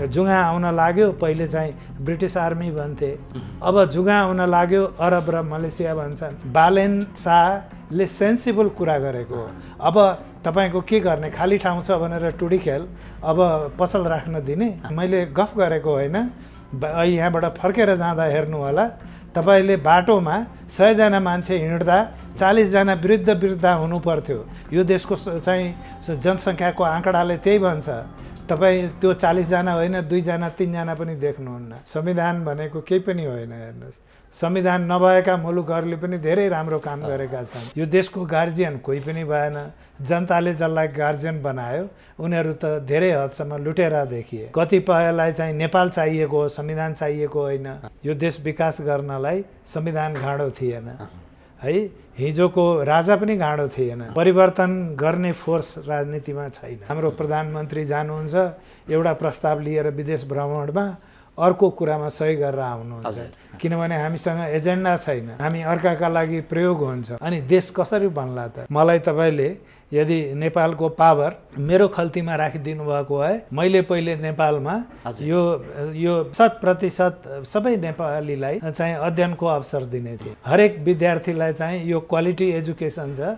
र जुगा आउन लाग्यो पहिले चाहिँ ब्रिटिस आर्मी भन्थे अब जुगा आउन लाग्यो अरब र मलेसिया भन्छन् बालेन शाहले सेन्सिबल कुरा गरेको हो अब तपाईँको के गर्ने खाली ठाउँ छ भनेर टुडी खेल अब पसल राख्न दिने मैले गफ गरेको होइन यहाँबाट फर्केर जाँदा हेर्नु होला तपाईँले बाटोमा सयजना मान्छे हिँड्दा चालिसजना वृद्ध वृद्ध हुनु पर्थ्यो यो देशको चाहिँ जनसङ्ख्याको आँकडाले त्यही भन्छ तपाईँ त्यो चालिसजना होइन दुईजना तिनजना पनि देख्नुहुन्न संविधान भनेको केही पनि होइन हेर्नुहोस् संविधान नभएका मुलुकहरूले पनि धेरै राम्रो काम गरेका छन् यो देशको गार्जियन कोही पनि भएन जनताले जसलाई गार्जियन बनायो उनीहरू त धेरै हदसम्म लुटेरा देखिए कतिपयलाई चाहिँ नेपाल चाहिएको हो संविधान चाहिएको होइन यो देश विकास गर्नलाई संविधान घाँडो थिएन है हिजोको राजा पनि गाँडो थिएन परिवर्तन गर्ने फोर्स राजनीतिमा छैन हाम्रो प्रधानमन्त्री जानुहुन्छ एउटा प्रस्ताव लिएर विदेश भ्रमणमा अर्को कुरामा सही गरेर आउनुहुन्छ किनभने हामीसँग एजेन्डा छैन हामी अर्काका लागि प्रयोग हुन्छ अनि देश कसरी बन्ला त मलाई तपाईँले यदि नेपालको पावर मेरो खल्तीमा राखिदिनु भएको है मैले पहिले नेपालमा यो यो शत प्रतिशत सबै नेपालीलाई चाहिँ अध्ययनको अवसर दिने थिए हरेक विद्यार्थीलाई चाहिँ यो क्वालिटी एजुकेसन छ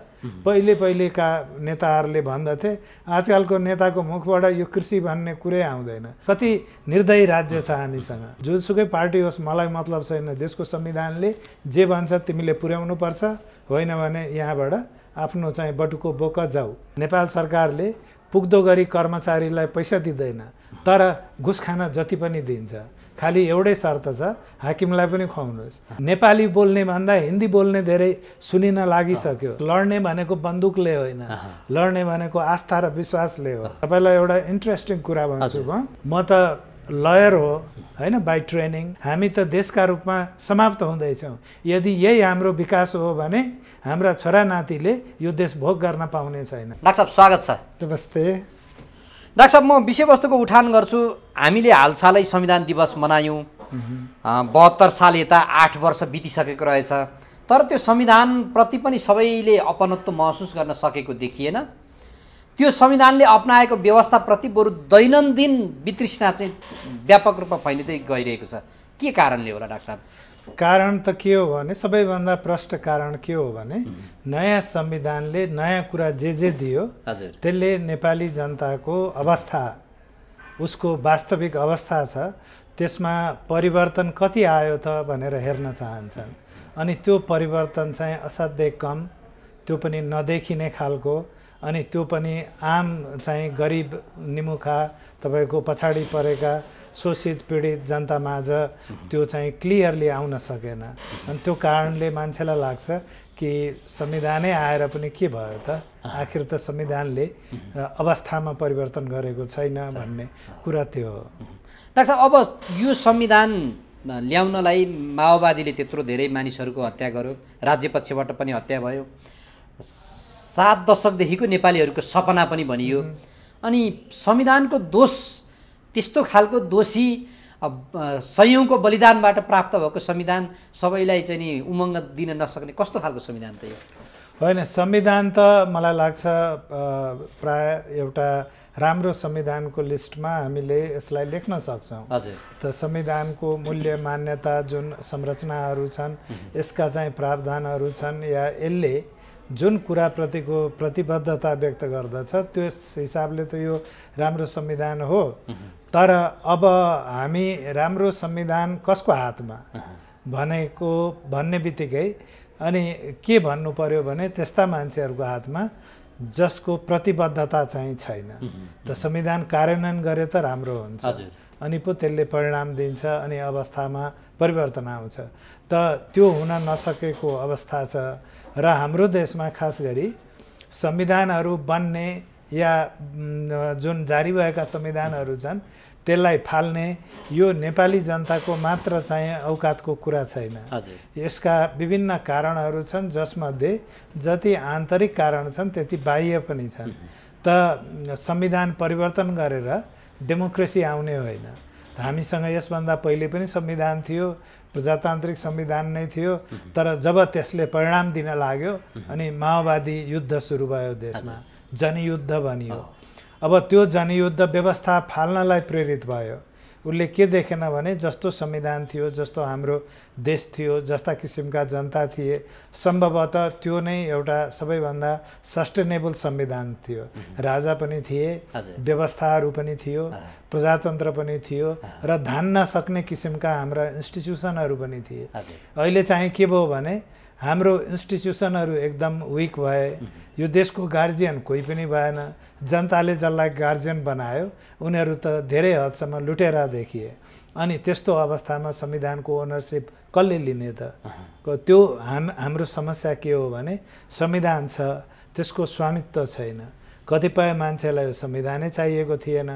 पहिले पहिलेका नेताहरूले भन्दथे आजकलको नेताको मुखबाट यो कृषि भन्ने कुरै आउँदैन कति निर्दयी राज्य छ हामीसँग जुनसुकै पार्टी होस् मलाई मतलब छैन देशको संविधानले जे भन्छ तिमीले पर्छ होइन भने यहाँबाट आफ्नो चाहिँ बटुको बोक जाऊ नेपाल सरकारले पुग्दो गरी कर्मचारीलाई पैसा दिँदैन तर घुस खान जति पनि दिन्छ खालि एउटै शर्त छ हाकिमलाई पनि खुवाउनुहोस् नेपाली बोल्ने भन्दा हिन्दी बोल्ने धेरै सुनिन लागिसक्यो लड्ने भनेको बन्दुकले होइन लड्ने भनेको आस्था र विश्वासले हो तपाईँलाई एउटा इन्ट्रेस्टिङ कुरा भन्छु म म त लयर हो होइन बाई ट्रेनिङ हामी त देशका रूपमा समाप्त हुँदैछौँ यदि यही हाम्रो विकास हो भने हाम्रा छोरा नातिले यो देश भोग गर्न पाउने छैन डाक्टर साहब स्वागत छ नमस्ते डाक्टर साहब म विषयवस्तुको उठान गर्छु हामीले हालसालै संविधान दिवस मनायौँ बहत्तर साल यता आठ वर्ष बितिसकेको रहेछ तर त्यो संविधानप्रति पनि सबैले अपनत्व महसुस गर्न सकेको देखिएन त्यो संविधानले अप्नाएको व्यवस्थाप्रति बरु दैनन्दिन वितृष्णा चाहिँ व्यापक रूपमा फैलिँदै गइरहेको छ के कारणले होला डाक्टर साहब कारण त के हो भने सबैभन्दा प्रष्ट कारण के हो भने नयाँ संविधानले नयाँ कुरा जे जे दियो त्यसले नेपाली जनताको अवस्था उसको वास्तविक अवस्था छ त्यसमा परिवर्तन कति आयो त भनेर हेर्न चाहन्छन् अनि त्यो परिवर्तन चाहिँ असाध्यै कम त्यो पनि नदेखिने खालको अनि त्यो पनि आम चाहिँ गरिब निमुखा तपाईँको पछाडि परेका शोषित पीडित जनतामाझ त्यो चाहिँ क्लियरली आउन सकेन अनि त्यो कारणले मान्छेलाई लाग्छ कि संविधानै आएर पनि के भयो त आखिर त संविधानले अवस्थामा परिवर्तन गरेको छैन भन्ने कुरा त्यो हो लाग्छ अब यो संविधान ल्याउनलाई माओवादीले त्यत्रो धेरै मानिसहरूको हत्या गर्यो राज्य पक्षबाट पनि हत्या भयो सात दशकदेखिको नेपालीहरूको सपना पनि भनियो अनि संविधानको दोष त्यस्तो खालको दोषी सयौँको बलिदानबाट प्राप्त भएको संविधान सबैलाई चाहिँ नि उमङ्ग दिन नसक्ने कस्तो खालको संविधान त यो होइन संविधान त मलाई लाग्छ प्राय एउटा राम्रो संविधानको लिस्टमा हामीले यसलाई लेख्न सक्छौँ हजुर त संविधानको मूल्य मान्यता जुन संरचनाहरू छन् यसका चाहिँ प्रावधानहरू छन् या यसले जुन कुराप्रतिको प्रतिबद्धता व्यक्त गर्दछ त्यस हिसाबले त यो राम्रो संविधान हो तर अब हामी राम्रो संविधान कसको हातमा भनेको भन्ने बित्तिकै अनि के भन्नु पर्यो भने त्यस्ता मान्छेहरूको हातमा जसको प्रतिबद्धता चाहिँ छैन त संविधान कार्यान्वयन गरे त राम्रो हुन्छ अनि पो त्यसले परिणाम दिन्छ अनि अवस्थामा परिवर्तन आउँछ त त्यो हुन नसकेको अवस्था छ र हाम्रो देशमा खास गरी संविधानहरू बन्ने या जुन जारी भएका संविधानहरू छन् त्यसलाई फाल्ने यो नेपाली जनताको मात्र चाहिँ औकातको कुरा छैन यसका विभिन्न कारणहरू छन् जसमध्ये जति आन्तरिक कारण छन् त्यति बाह्य पनि छन् त संविधान परिवर्तन गरेर डेमोक्रेसी आउने होइन हामीसँग यसभन्दा पहिले पनि संविधान थियो प्रजातान्त्रिक संविधान नै थियो तर जब त्यसले परिणाम दिन लाग्यो अनि माओवादी युद्ध सुरु भयो देशमा जनयुद्ध भनियो अब त्यो जनयुद्ध व्यवस्था फाल्नलाई प्रेरित भयो उसले के देखेन भने जस्तो संविधान थियो जस्तो हाम्रो देश थियो जस्ता किसिमका जनता थिए सम्भवतः त्यो नै एउटा सबैभन्दा सस्टेनेबल संविधान थियो राजा पनि थिए व्यवस्थाहरू पनि थियो प्रजातन्त्र पनि थियो र धान्न सक्ने किसिमका हाम्रा इन्स्टिट्युसनहरू पनि थिए अहिले चाहिँ के भयो भने हाम्रो इन्स्टिट्युसनहरू एकदम विक भए यो देशको गार्जियन कोही पनि भएन जनताले जसलाई गार्जियन बनायो उनीहरू त धेरै हदसम्म लुटेर देखिए अनि त्यस्तो अवस्थामा संविधानको ओनरसिप कसले लिने त त्यो हाम हाम्रो समस्या के हो भने संविधान छ त्यसको स्वामित्व छैन कतिपय मान्छेलाई संविधानै चाहिएको थिएन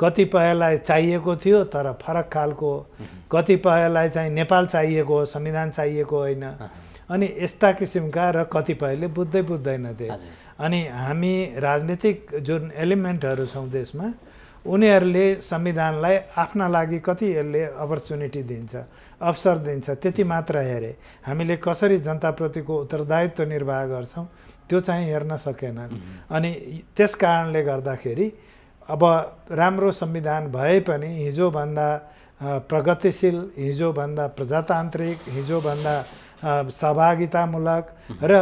कतिपयलाई चाहिएको थियो तर फरक खालको कतिपयलाई चाहिँ नेपाल चाहिएको हो संविधान चाहिएको होइन अनि यस्ता किसिमका र कतिपयले बुझ्दै बुझ्दैन थिए अनि हामी राजनीतिक जुन एलिमेन्टहरू छौँ देशमा उनीहरूले संविधानलाई आफ्ना लागि कति यसले अपर्च्युनिटी दिन्छ अवसर दिन्छ त्यति मात्र हेरे हामीले कसरी जनताप्रतिको उत्तरदायित्व निर्वाह गर्छौँ त्यो चाहिँ हेर्न सकेनन् अनि त्यस कारणले गर्दाखेरि अब राम्रो संविधान भए पनि हिजोभन्दा प्रगतिशील हिजोभन्दा प्रजातान्त्रिक हिजोभन्दा सहभागितामूलक र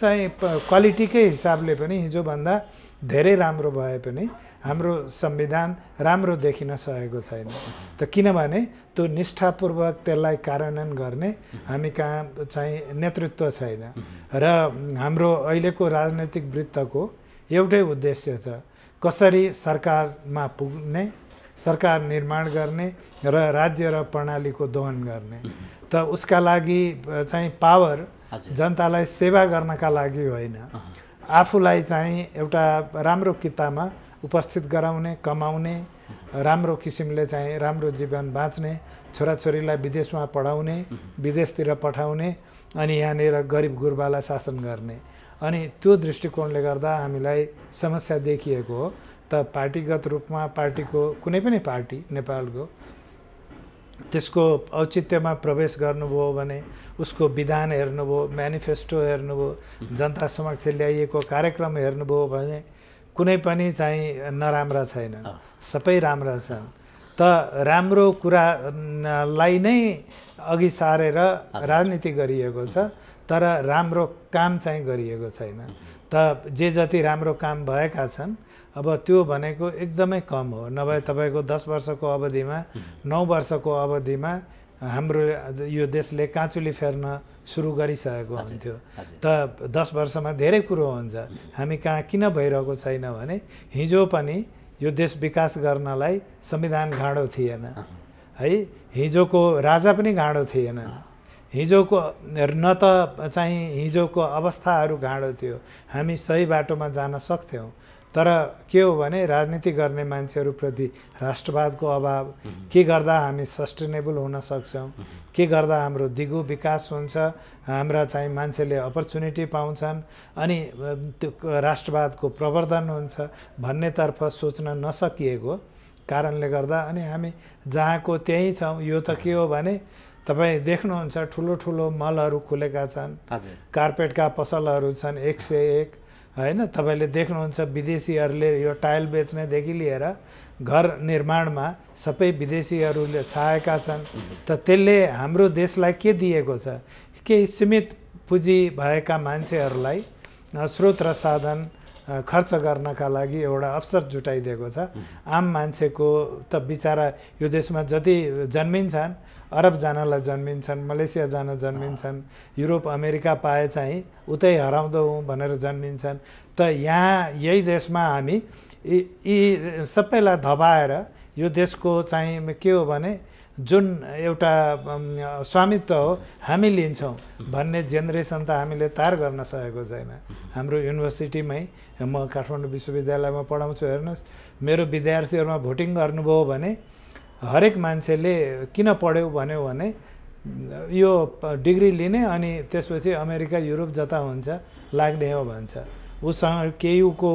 चाहिँ क्वालिटीकै हिसाबले पनि हिजोभन्दा धेरै राम्रो भए पनि हाम्रो संविधान राम्रो देखिन सकेको छैन त किनभने त्यो निष्ठापूर्वक त्यसलाई कार्यान्वयन गर्ने हामी कहाँ चाहिँ नेतृत्व छैन र हाम्रो अहिलेको राजनैतिक वृत्तको एउटै उद्देश्य छ कसरी सरकारमा पुग्ने सरकार निर्माण गर्ने र राज्य र प्रणालीको दोहन गर्ने त उसका लागि चाहिँ पावर जनतालाई सेवा गर्नका लागि होइन आफूलाई चाहिँ एउटा राम्रो कितामा उपस्थित गराउने कमाउने राम्रो किसिमले चाहिँ राम्रो जीवन बाँच्ने छोराछोरीलाई विदेशमा पढाउने विदेशतिर पठाउने अनि यहाँनिर गरिब गुर्बालाई शासन गर्ने अनि त्यो दृष्टिकोणले गर्दा हामीलाई समस्या देखिएको हो त पार्टीगत रूपमा पार्टीको कुनै पनि पार्टी नेपालको त्यसको औचित्यमा प्रवेश गर्नुभयो भने उसको विधान हेर्नुभयो म्यानिफेस्टो हेर्नुभयो जनता समक्ष ल्याइएको कार्यक्रम हेर्नुभयो भने कुनै पनि चाहिँ नराम्रा छैन सबै राम्रा छन् त राम्रो कुरालाई नै अघि सारेर राजनीति गरिएको छ तर राम्रो काम चाहिँ गरिएको छैन त जे जति राम्रो काम भएका छन् अब त्यो भनेको एकदमै कम हो नभए तपाईँको दस वर्षको अवधिमा नौ वर्षको अवधिमा हाम्रो यो देशले काँचुली फेर्न सुरु गरिसकेको हुन्थ्यो त दस वर्षमा धेरै कुरो हुन्छ हामी कहाँ किन भइरहेको छैन भने हिजो पनि यो देश विकास गर्नलाई संविधान घाँडो थिएन है हिजोको राजा पनि घाँडो थिएन हिजोको न त चाहिँ हिजोको अवस्थाहरू घाँडो थियो हामी सही बाटोमा जान सक्थ्यौँ तर के हो भने राजनीति गर्ने मान्छेहरूप्रति राष्ट्रवादको अभाव के गर्दा हामी सस्टेनेबल हुन सक्छौँ के गर्दा हाम्रो दिगो विकास हुन्छ हाम्रा चाहिँ मान्छेले अपर्च्युनिटी पाउँछन् अनि त्यो राष्ट्रवादको प्रवर्धन हुन्छ भन्नेतर्फ सोच्न नसकिएको कारणले गर्दा अनि हामी जहाँको त्यहीँ छौँ यो त के हो भने तपाईँ देख्नुहुन्छ ठुलो ठुलो मलहरू खुलेका छन् कार्पेटका पसलहरू छन् एक सय एक होइन तपाईँले देख्नुहुन्छ विदेशीहरूले यो टायल बेच्नेदेखि लिएर घर निर्माणमा सबै विदेशीहरूले छाएका छन् त त्यसले हाम्रो देशलाई के दिएको छ केही सीमित पुँजी भएका मान्छेहरूलाई स्रोत र साधन खर्च गर्नका लागि एउटा अवसर जुटाइदिएको छ आम मान्छेको त बिचरा यो देशमा जति जन्मिन्छन् अरब जानलाई जन्मिन्छन् मलेसिया जान जन्मिन्छन् युरोप अमेरिका पाए चाहिँ उतै हराउँदो हुँ भनेर जन्मिन्छन् त यहाँ यही देशमा हामी यी सबैलाई धबाएर यो देशको चाहिँ के हो भने जुन एउटा स्वामित्व हो हामी लिन्छौँ भन्ने जेनेरेसन त हामीले तार गर्न सकेको छैन हाम्रो युनिभर्सिटीमै म काठमाडौँ विश्वविद्यालयमा पढाउँछु हेर्नुहोस् मेरो विद्यार्थीहरूमा भोटिङ गर्नुभयो भने हरेक मान्छेले किन पढ्यो भन्यो भने यो डिग्री लिने अनि त्यसपछि अमेरिका युरोप जता हुन्छ लाग्ने हो भन्छ उसँग केयुको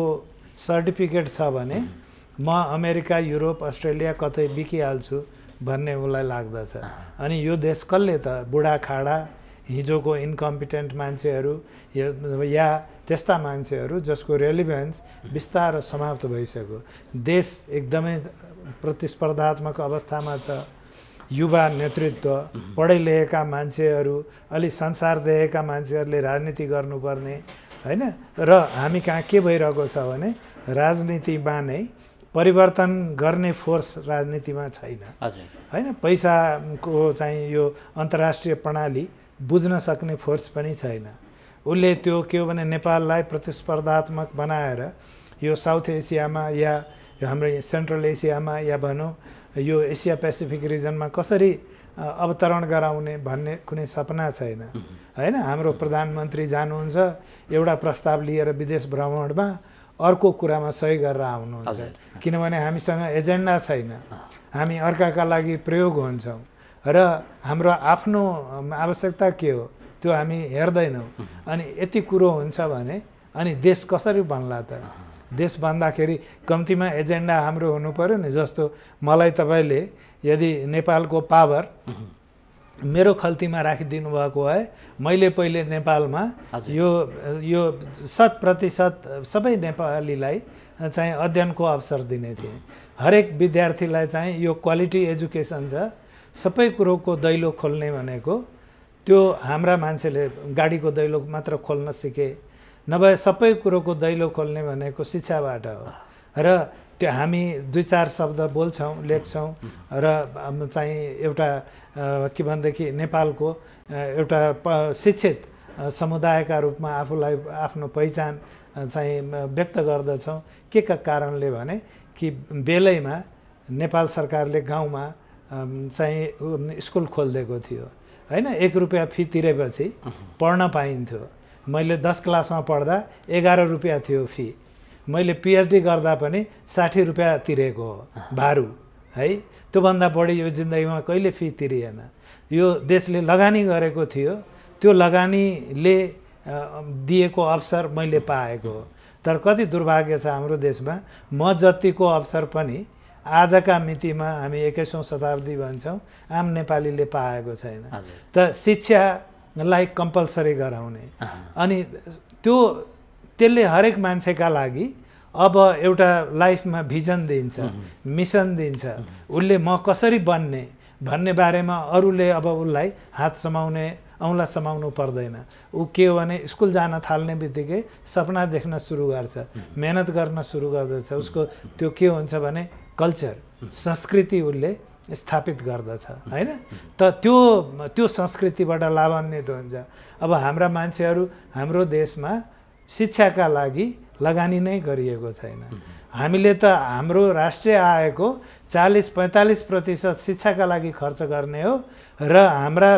सर्टिफिकेट छ भने म अमेरिका युरोप अस्ट्रेलिया कतै बिकिहाल्छु भन्ने उसलाई लाग्दछ अनि यो देश कसले त बुढाखाडा हिजोको इन्कम्पिटेन्ट मान्छेहरू या त्यस्ता मान्छेहरू जसको रेलिभेन्स बिस्तारो समाप्त भइसक्यो देश एकदमै प्रतिस्पर्धात्मक अवस्थामा छ युवा नेतृत्व पढे लेखेका मान्छेहरू अलि संसार देखेका मान्छेहरूले राजनीति गर्नुपर्ने होइन र हामी कहाँ के भइरहेको छ भने राजनीतिमा नै परिवर्तन गर्ने फोर्स राजनीतिमा छैन होइन पैसाको चाहिँ यो अन्तर्राष्ट्रिय प्रणाली बुझ्न सक्ने फोर्स पनि छैन उसले त्यो के हो भने नेपाललाई प्रतिस्पर्धात्मक बनाएर यो साउथ एसियामा या हाम्रो सेन्ट्रल एसियामा या भनौँ यो एसिया पेसिफिक रिजनमा कसरी अवतरण गराउने भन्ने कुनै सपना छैन होइन हाम्रो प्रधानमन्त्री जानुहुन्छ एउटा प्रस्ताव लिएर विदेश भ्रमणमा अर्को कुरामा सही गरेर आउनुहुन्छ किनभने हामीसँग एजेन्डा छैन हामी अर्काका लागि प्रयोग हुन्छौँ र हाम्रो आफ्नो आवश्यकता के हो त्यो हामी हेर्दैनौँ अनि यति कुरो हुन्छ भने अनि देश कसरी बन्ला त देश बन्दाखेरि कम्तीमा एजेन्डा हाम्रो हुनु पऱ्यो नि जस्तो मलाई तपाईँले यदि नेपालको पावर मेरो खल्तीमा राखिदिनु भएको है मैले पहिले नेपालमा यो यो शत प्रतिशत सबै नेपालीलाई चाहिँ अध्ययनको अवसर दिने थिएँ हरेक विद्यार्थीलाई चाहिँ यो क्वालिटी एजुकेसन छ सबै कुरोको दैलो खोल्ने भनेको त्यो हाम्रा मान्छेले गाडीको दैलो मात्र खोल्न सिके नभए सबै कुरोको दैलो खोल्ने भनेको शिक्षाबाट हो र त्यो हामी दुई चार शब्द बोल्छौँ लेख्छौँ र चाहिँ एउटा के भनेदेखि नेपालको एउटा शिक्षित समुदायका रूपमा आफूलाई आफ्नो पहिचान चाहिँ व्यक्त गर्दछौँ के का कारणले भने कि बेलैमा नेपाल सरकारले गाउँमा चाहिँ स्कुल खोलिदिएको थियो होइन एक रुपियाँ फी तिरेपछि पढ्न पाइन्थ्यो मैले दस क्लासमा पढ्दा एघार रुपियाँ थियो फी मैले पिएचडी गर्दा पनि साठी रुपियाँ तिरेको हो भारु है त्योभन्दा बढी यो जिन्दगीमा कहिले फी तिरिएन यो देशले लगानी गरेको थियो त्यो लगानीले दिएको अवसर मैले पाएको हो तर कति दुर्भाग्य छ हाम्रो देशमा म जतिको अवसर पनि आजका मितिमा हामी एक्काइसौँ शताब्दी भन्छौँ आम नेपालीले पाएको छैन त शिक्षालाई कम्पलसरी गराउने अनि त्यो त्यसले हरेक मान्छेका लागि अब एउटा लाइफमा भिजन दिन्छ मिसन दिन्छ उसले म कसरी बन्ने भन्ने बारेमा अरूले अब उसलाई हात समाउने औँला समाउनु पर्दैन ऊ के हो भने स्कुल जान थाल्ने बित्तिकै सपना देख्न सुरु गर्छ मेहनत गर्न सुरु गर्दछ उसको त्यो के हुन्छ भने कल्चर संस्कृति उसले स्थापित गर्दछ होइन त त्यो त्यो संस्कृतिबाट लाभान्वित हुन्छ अब हाम्रा मान्छेहरू हाम्रो देशमा शिक्षाका लागि लगानी नै गरिएको छैन हामीले त हाम्रो राष्ट्रिय आयको चालिस पैँतालिस प्रतिशत शिक्षाका लागि खर्च गर्ने हो र हाम्रा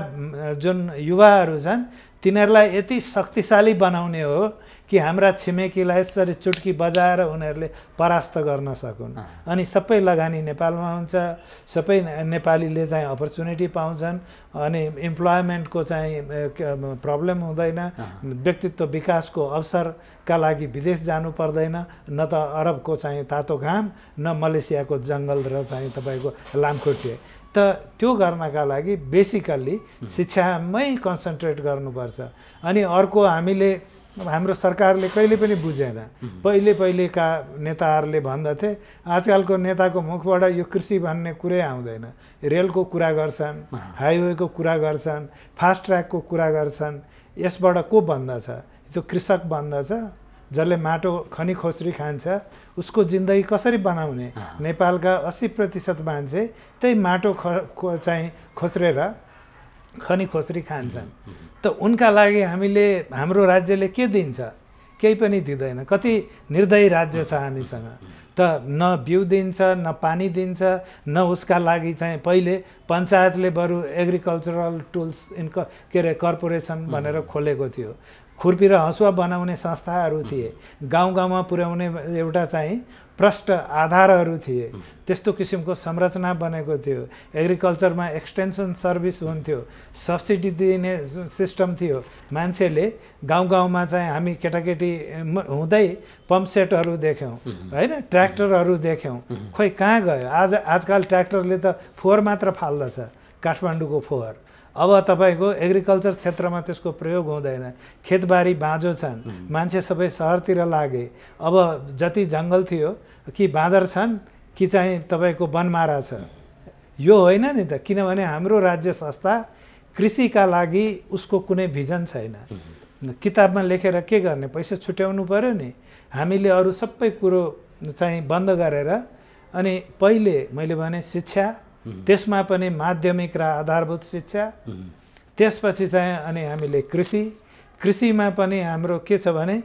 जुन युवाहरू छन् तिनीहरूलाई यति शक्तिशाली बनाउने हो कि हाम्रा छिमेकीलाई यसरी चुट्की बजाएर उनीहरूले परास्त गर्न सकुन् अनि सबै लगानी नेपालमा हुन्छ सबै नेपालीले चाहिँ अपर्च्युनिटी पाउँछन् अनि इम्प्लोइमेन्टको चाहिँ प्रब्लम हुँदैन व्यक्तित्व विकासको अवसरका लागि विदेश जानु पर्दैन न त अरबको चाहिँ तातो घाम न मलेसियाको जङ्गल र चाहिँ तपाईँको लामखुट्टे त त्यो गर्नका लागि बेसिकल्ली शिक्षामै कन्सन्ट्रेट गर्नुपर्छ अनि अर्को हामीले हाम्रो सरकारले कहिले पनि बुझेन पहिले पहिलेका नेताहरूले भन्दथे आजकलको नेताको मुखबाट यो कृषि भन्ने कुरै आउँदैन रेलको कुरा गर्छन् हाइवेको कुरा गर्छन् फास्ट ट्र्याकको कुरा गर्छन् यसबाट को बन्दछ त्यो कृषक बन्दछ जसले माटो खनी खोस्री खान्छ उसको जिन्दगी कसरी बनाउने नेपालका अस्सी प्रतिशत मान्छे त्यही माटो ख चाहिँ खोस्रेर खनी खोस्री खान्छन् त उनका लागि हामीले हाम्रो राज्यले के दिन्छ केही पनि दिँदैन कति निर्दयी राज्य छ हामीसँग त न बिउ दिन्छ न पानी दिन्छ न उसका लागि चाहिँ पहिले पञ्चायतले बरु एग्रिकल्चरल टुल्स इन्क के अरे कर्पोरेसन भनेर खोलेको थियो खुर्पी र हँसुवा बनाउने संस्थाहरू थिए गाउँ गाउँमा पुर्याउने एउटा चाहिँ प्रष्ट आधारहरू थिए त्यस्तो किसिमको संरचना बनेको थियो एग्रिकल्चरमा एक्सटेन्सन सर्भिस हुन्थ्यो सब्सिडी दिने सिस्टम थियो मान्छेले गाउँ गाउँमा चाहिँ हामी केटाकेटी हुँदै पम्पसेटहरू देख्यौँ होइन ट्र्याक्टरहरू देख्यौँ खोइ कहाँ गयो आज आजकल ट्र्याक्टरले त फोहोर मात्र फाल्दछ काठमाडौँको फोहोर अब तपाईँको एग्रिकल्चर क्षेत्रमा त्यसको प्रयोग हुँदैन खेतबारी बाँझो छन् मान्छे सबै सहरतिर लागे अब जति जङ्गल थियो कि बाँदर छन् कि चाहिँ तपाईँको वनमारा छ यो होइन नि त किनभने हाम्रो राज्य संस्था कृषिका लागि उसको कुनै भिजन छैन किताबमा लेखेर के गर्ने पैसा छुट्याउनु पऱ्यो नि हामीले अरू सबै कुरो चाहिँ बन्द गरेर अनि पहिले मैले भने शिक्षा त्यसमा पनि माध्यमिक र आधारभूत शिक्षा त्यसपछि चाहिँ अनि हामीले कृषि कृषिमा पनि हाम्रो के छ भने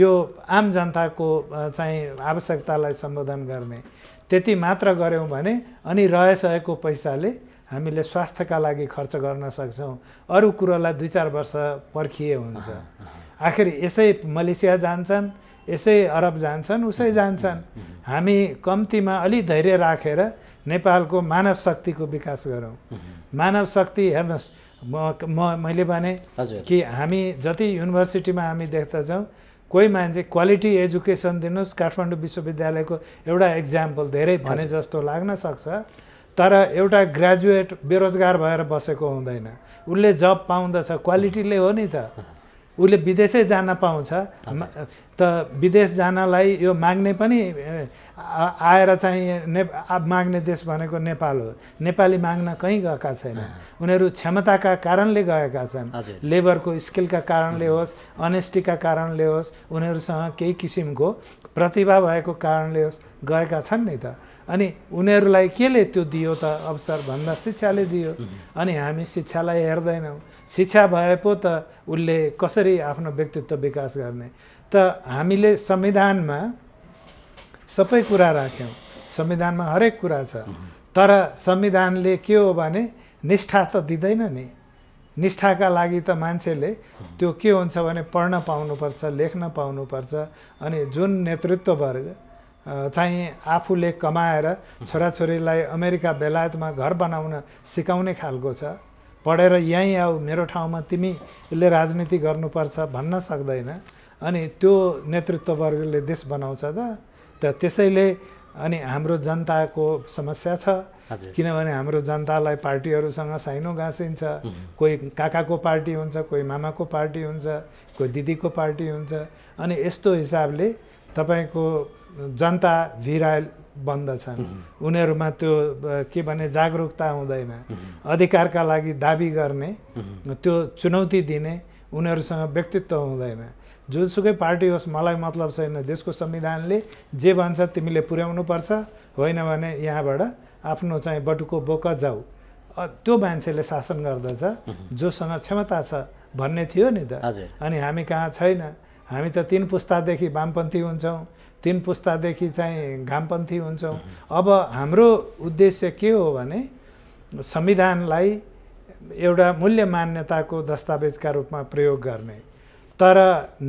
यो आम जनताको चाहिँ आवश्यकतालाई सम्बोधन गर्ने त्यति मात्र गऱ्यौँ भने अनि रहेसएको पैसाले हामीले स्वास्थ्यका लागि खर्च गर्न सक्छौँ अरू कुरोलाई दुई चार वर्ष पर्खिए हुन्छ आखिर यसै मलेसिया जान्छन् यसै अरब जान्छन् उसै जान्छन् हामी कम्तीमा अलि धैर्य राखेर रा, नेपालको मानव शक्तिको विकास गरौँ मानव शक्ति हेर्नुहोस् म मैले भने कि हामी जति युनिभर्सिटीमा हामी देख्दा जाउँ कोही मान्छे क्वालिटी एजुकेसन दिनुहोस् काठमाडौँ विश्वविद्यालयको एउटा इक्जाम्पल धेरै भने जस्तो लाग्न सक्छ तर एउटा ग्रेजुएट बेरोजगार भएर बसेको हुँदैन उसले जब पाउँदछ क्वालिटीले हो नि त उसले विदेशै जान पाउँछ त विदेश जानलाई यो माग्ने पनि आएर चाहिँ ने माग्ने देश भनेको नेपाल हो नेपाली माग्न कहीँ गएका छैन उनीहरू क्षमताका कारणले गएका छन् लेबरको स्किलका कारणले होस् अनेस्टीका कारणले होस् उनीहरूसँग केही किसिमको प्रतिभा भएको कारणले होस् गएका छन् नि त अनि उनीहरूलाई केले त्यो दियो त अवसर भन्दा शिक्षाले दियो अनि हामी शिक्षालाई हेर्दैनौँ शिक्षा भए पो त उसले कसरी आफ्नो व्यक्तित्व विकास गर्ने त हामीले संविधानमा सबै कुरा राख्यौँ संविधानमा हरेक कुरा छ तर संविधानले के हो भने निष्ठा त दिँदैन नि निष्ठाका लागि त मान्छेले त्यो के हुन्छ भने पढ्न पाउनुपर्छ लेख्न पाउनुपर्छ अनि जुन नेतृत्व वर्ग चाहिँ आफूले कमाएर छोराछोरीलाई अमेरिका बेलायतमा घर बनाउन सिकाउने खालको छ पढेर यहीँ आऊ मेरो ठाउँमा तिमीले राजनीति गर्नुपर्छ भन्न सक्दैन अनि त्यो नेतृत्ववर्गले देश बनाउँछ त त्यसैले अनि हाम्रो जनताको समस्या छ किनभने हाम्रो जनतालाई पार्टीहरूसँग साइनो गाँसिन्छ कोही काकाको पार्टी हुन्छ कोही मामाको पार्टी हुन्छ कोही दिदीको पार्टी हुन्छ अनि यस्तो हिसाबले तपाईँको जनता भिरायल बन्दछन् उनीहरूमा त्यो के भने जागरुकता हुँदैन अधिकारका लागि दाबी गर्ने त्यो चुनौती दिने उनीहरूसँग व्यक्तित्व हुँदैन जुनसुकै पार्टी होस् मलाई मतलब छैन देशको संविधानले जे भन्छ तिमीले पुर्याउनु पर्छ होइन भने यहाँबाट आफ्नो चाहिँ बटुको बोक जाऊ त्यो मान्छेले शासन गर्दछ जोसँग क्षमता छ भन्ने थियो नि त अनि हामी कहाँ छैन हामी त तिन पुस्तादेखि वामपन्थी हुन्छौँ तिन पुस्तादेखि चाहिँ घामपन्थी हुन्छौँ अब हाम्रो उद्देश्य के हो भने संविधानलाई एउटा मूल्य मान्यताको दस्तावेजका रूपमा प्रयोग गर्ने तर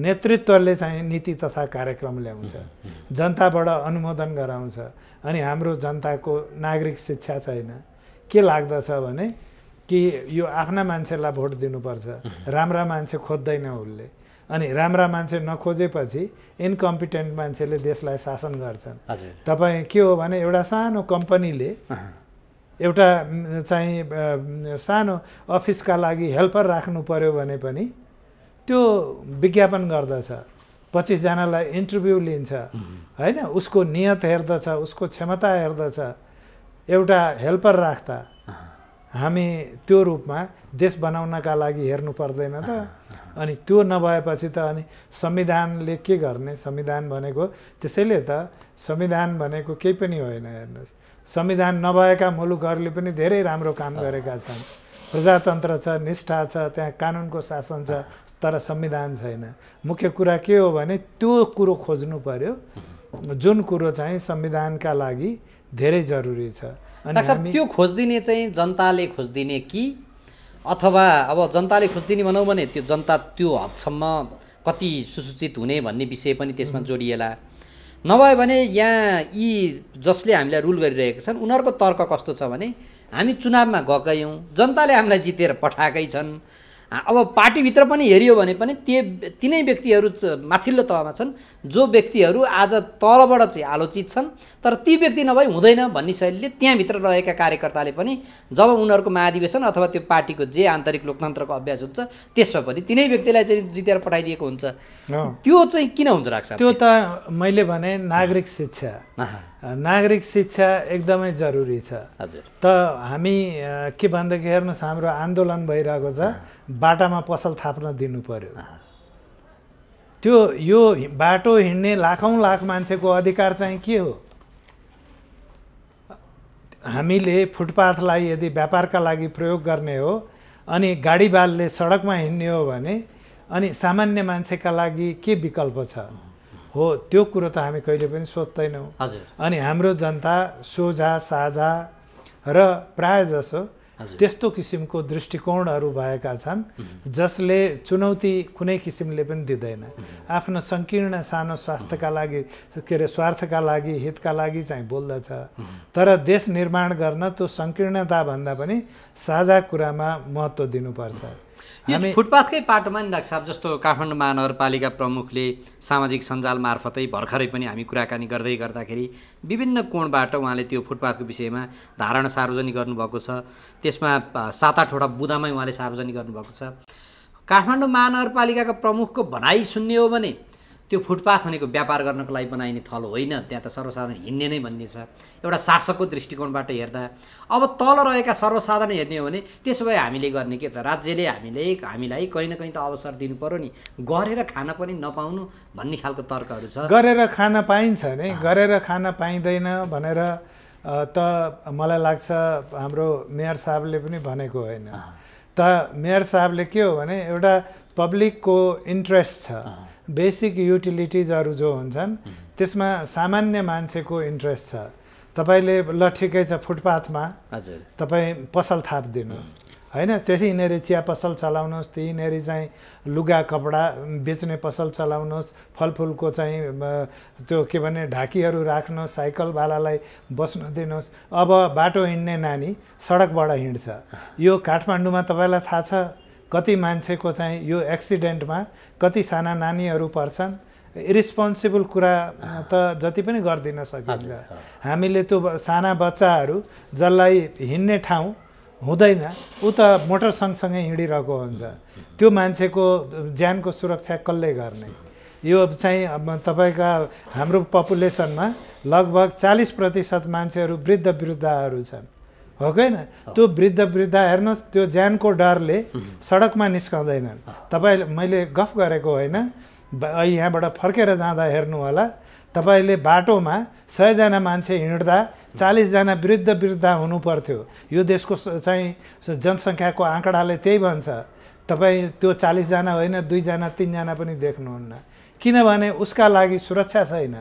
नेतृत्वले चाहिँ नीति तथा कार्यक्रम ल्याउँछ जनताबाट अनुमोदन गराउँछ अनि हाम्रो जनताको नागरिक शिक्षा छैन के लाग्दछ भने कि यो आफ्ना मान्छेलाई भोट दिनुपर्छ राम्रा मान्छे खोज्दैन उसले अनि राम्रा मान्छे नखोजेपछि इन्कम्पिटेन्ट मान्छेले देशलाई शासन गर्छन् तपाईँ के हो भने एउटा सानो कम्पनीले एउटा चाहिँ सानो अफिसका लागि हेल्पर राख्नु पऱ्यो भने पनि त्यो विज्ञापन गर्दछ पच्चिसजनालाई इन्टरभ्यू लिन्छ होइन उसको नियत हेर्दछ उसको क्षमता हेर्दछ एउटा हेल्पर राख्दा हामी त्यो रूपमा देश बनाउनका लागि हेर्नु पर्दैन त अनि त्यो नभएपछि त अनि संविधानले के गर्ने संविधान भनेको त्यसैले त संविधान भनेको केही पनि होइन हेर्नुहोस् संविधान नभएका मुलुकहरूले पनि धेरै राम्रो काम गरेका छन् प्रजातन्त्र छ निष्ठा छ त्यहाँ कानुनको शासन छ तर संविधान छैन मुख्य कुरा के हो भने त्यो कुरो खोज्नु पर्यो जुन कुरो चाहिँ संविधानका लागि धेरै जरुरी छ अनि त्यो खोजिदिने चाहिँ जनताले खोजिदिने कि अथवा अब जनताले खोजिदिने भनौँ भने त्यो जनता त्यो हदसम्म कति सुसूचित हुने भन्ने विषय पनि त्यसमा जोडिएला नभए भने यहाँ यी जसले हामीलाई रुल गरिरहेका छन् उनीहरूको तर्क कस्तो छ भने हामी चुनावमा गएकै हौँ जनताले हामीलाई जितेर पठाएकै छन् अब पार्टीभित्र पनि हेरियो भने पनि त्यो तिनै व्यक्तिहरू माथिल्लो तहमा छन् जो व्यक्तिहरू आज तलबाट चाहिँ आलोचित छन् तर ती व्यक्ति नभई हुँदैन भन्ने शैलीले त्यहाँभित्र रहेका कार्यकर्ताले पनि जब उनीहरूको महाधिवेशन अथवा त्यो पार्टीको जे आन्तरिक लोकतन्त्रको अभ्यास हुन्छ त्यसमा पनि तिनै व्यक्तिलाई चाहिँ जितेर पठाइदिएको हुन्छ त्यो चाहिँ किन हुन्छ राख्छ त्यो त मैले भने नागरिक शिक्षा नागरिक शिक्षा एकदमै जरुरी छ हजुर त हामी के भनेदेखि हेर्नुहोस् हाम्रो आन्दोलन भइरहेको छ बाटामा पसल थाप्न दिनु पर्यो त्यो यो बाटो हिँड्ने लाखौँ लाख मान्छेको अधिकार चाहिँ के हो हामीले फुटपाथलाई यदि व्यापारका लागि प्रयोग गर्ने हो अनि गाडी बालले सडकमा हिँड्ने हो भने अनि सामान्य मान्छेका लागि के विकल्प छ हो त्यो कुरो त हामी कहिले पनि सोध्दैनौँ अनि हाम्रो जनता सोझा साझा र प्राय जसो त्यस्तो किसिमको दृष्टिकोणहरू भएका छन् जसले चुनौती कुनै किसिमले पनि दिँदैन आफ्नो सङ्कीर्ण सानो स्वास्थ्यका लागि के अरे स्वार्थका लागि हितका लागि चाहिँ बोल्दछ तर देश निर्माण गर्न त्यो सङ्कीर्णताभन्दा पनि साझा कुरामा महत्त्व दिनुपर्छ हामी फुटपाथकै पाटोमा नि डाक्टर साहब जस्तो काठमाडौँ महानगरपालिका प्रमुखले सामाजिक सञ्जाल मार्फतै भर्खरै पनि हामी कुराकानी गर्दै गर्दाखेरि विभिन्न कोणबाट उहाँले त्यो फुटपाथको विषयमा धारणा सार्वजनिक गर्नुभएको छ त्यसमा सात आठवटा बुदामै उहाँले सार्वजनिक गर्नुभएको छ काठमाडौँ महानगरपालिकाका प्रमुखको भनाइ सुन्ने हो भने त्यो फुटपाथ भनेको व्यापार गर्नको लागि बनाइने थल होइन त्यहाँ त सर्वसाधारण हिँड्ने नै भन्ने छ एउटा शासकको दृष्टिकोणबाट हेर्दा अब तल रहेका सर्वसाधारण हेर्ने हो भने त्यसो भए हामीले गर्ने के त राज्यले हामीले हामीलाई कहीँ न कहीँ त अवसर दिनु पऱ्यो नि गरेर खान पनि नपाउनु भन्ने खालको तर्कहरू छ गरेर खान पाइन्छ नि गरेर खान पाइँदैन भनेर त मलाई लाग्छ हाम्रो मेयर साहबले पनि भनेको होइन त मेयर साहबले के हो भने एउटा पब्लिकको इन्ट्रेस्ट छ बेसिक युटिलिटिजहरू जो हुन्छन् त्यसमा सामान्य मान्छेको इन्ट्रेस्ट छ तपाईँले ल ठिकै छ फुटपाथमा तपाईँ पसल थापिदिनुहोस् होइन त्यसै यिनीहरू चिया पसल चलाउनुहोस् ती यिनीहरू चाहिँ लुगा कपडा बेच्ने पसल चलाउनुहोस् फलफुलको चाहिँ त्यो के भने ढाकीहरू राख्नुहोस् साइकलवालालाई बस्न दिनुहोस् अब बाटो हिँड्ने नानी सडकबाट हिँड्छ यो काठमाडौँमा तपाईँलाई थाहा छ कति मान्छेको चाहिँ यो एक्सिडेन्टमा कति साना नानीहरू पर्छन् इरेस्पोन्सिबल कुरा त जति पनि गरिदिन सकिन्छ हामीले त्यो साना बच्चाहरू जसलाई हिँड्ने ठाउँ हुँदैन ऊ त मोटर सँगसँगै हिँडिरहेको हुन्छ त्यो मान्छेको ज्यानको सुरक्षा कसले गर्ने यो चाहिँ तपाईँका हाम्रो पपुलेसनमा लगभग चालिस प्रतिशत मान्छेहरू वृद्ध वृद्धहरू छन् हो होइन त्यो वृद्ध वृद्ध हेर्नुहोस् त्यो ज्यानको डरले सडकमा निस्कँदैनन् तपाईँ मैले गफ गरेको होइन यहाँबाट फर्केर जाँदा हेर्नु होला तपाईँले बाटोमा सयजना मान्छे हिँड्दा चालिसजना वृद्ध वृद्ध हुनु पर्थ्यो यो देशको चाहिँ जनसङ्ख्याको आँकडाले त्यही भन्छ तपाईँ त्यो चालिसजना होइन दुईजना तिनजना पनि देख्नुहुन्न किनभने उसका लागि सुरक्षा छैन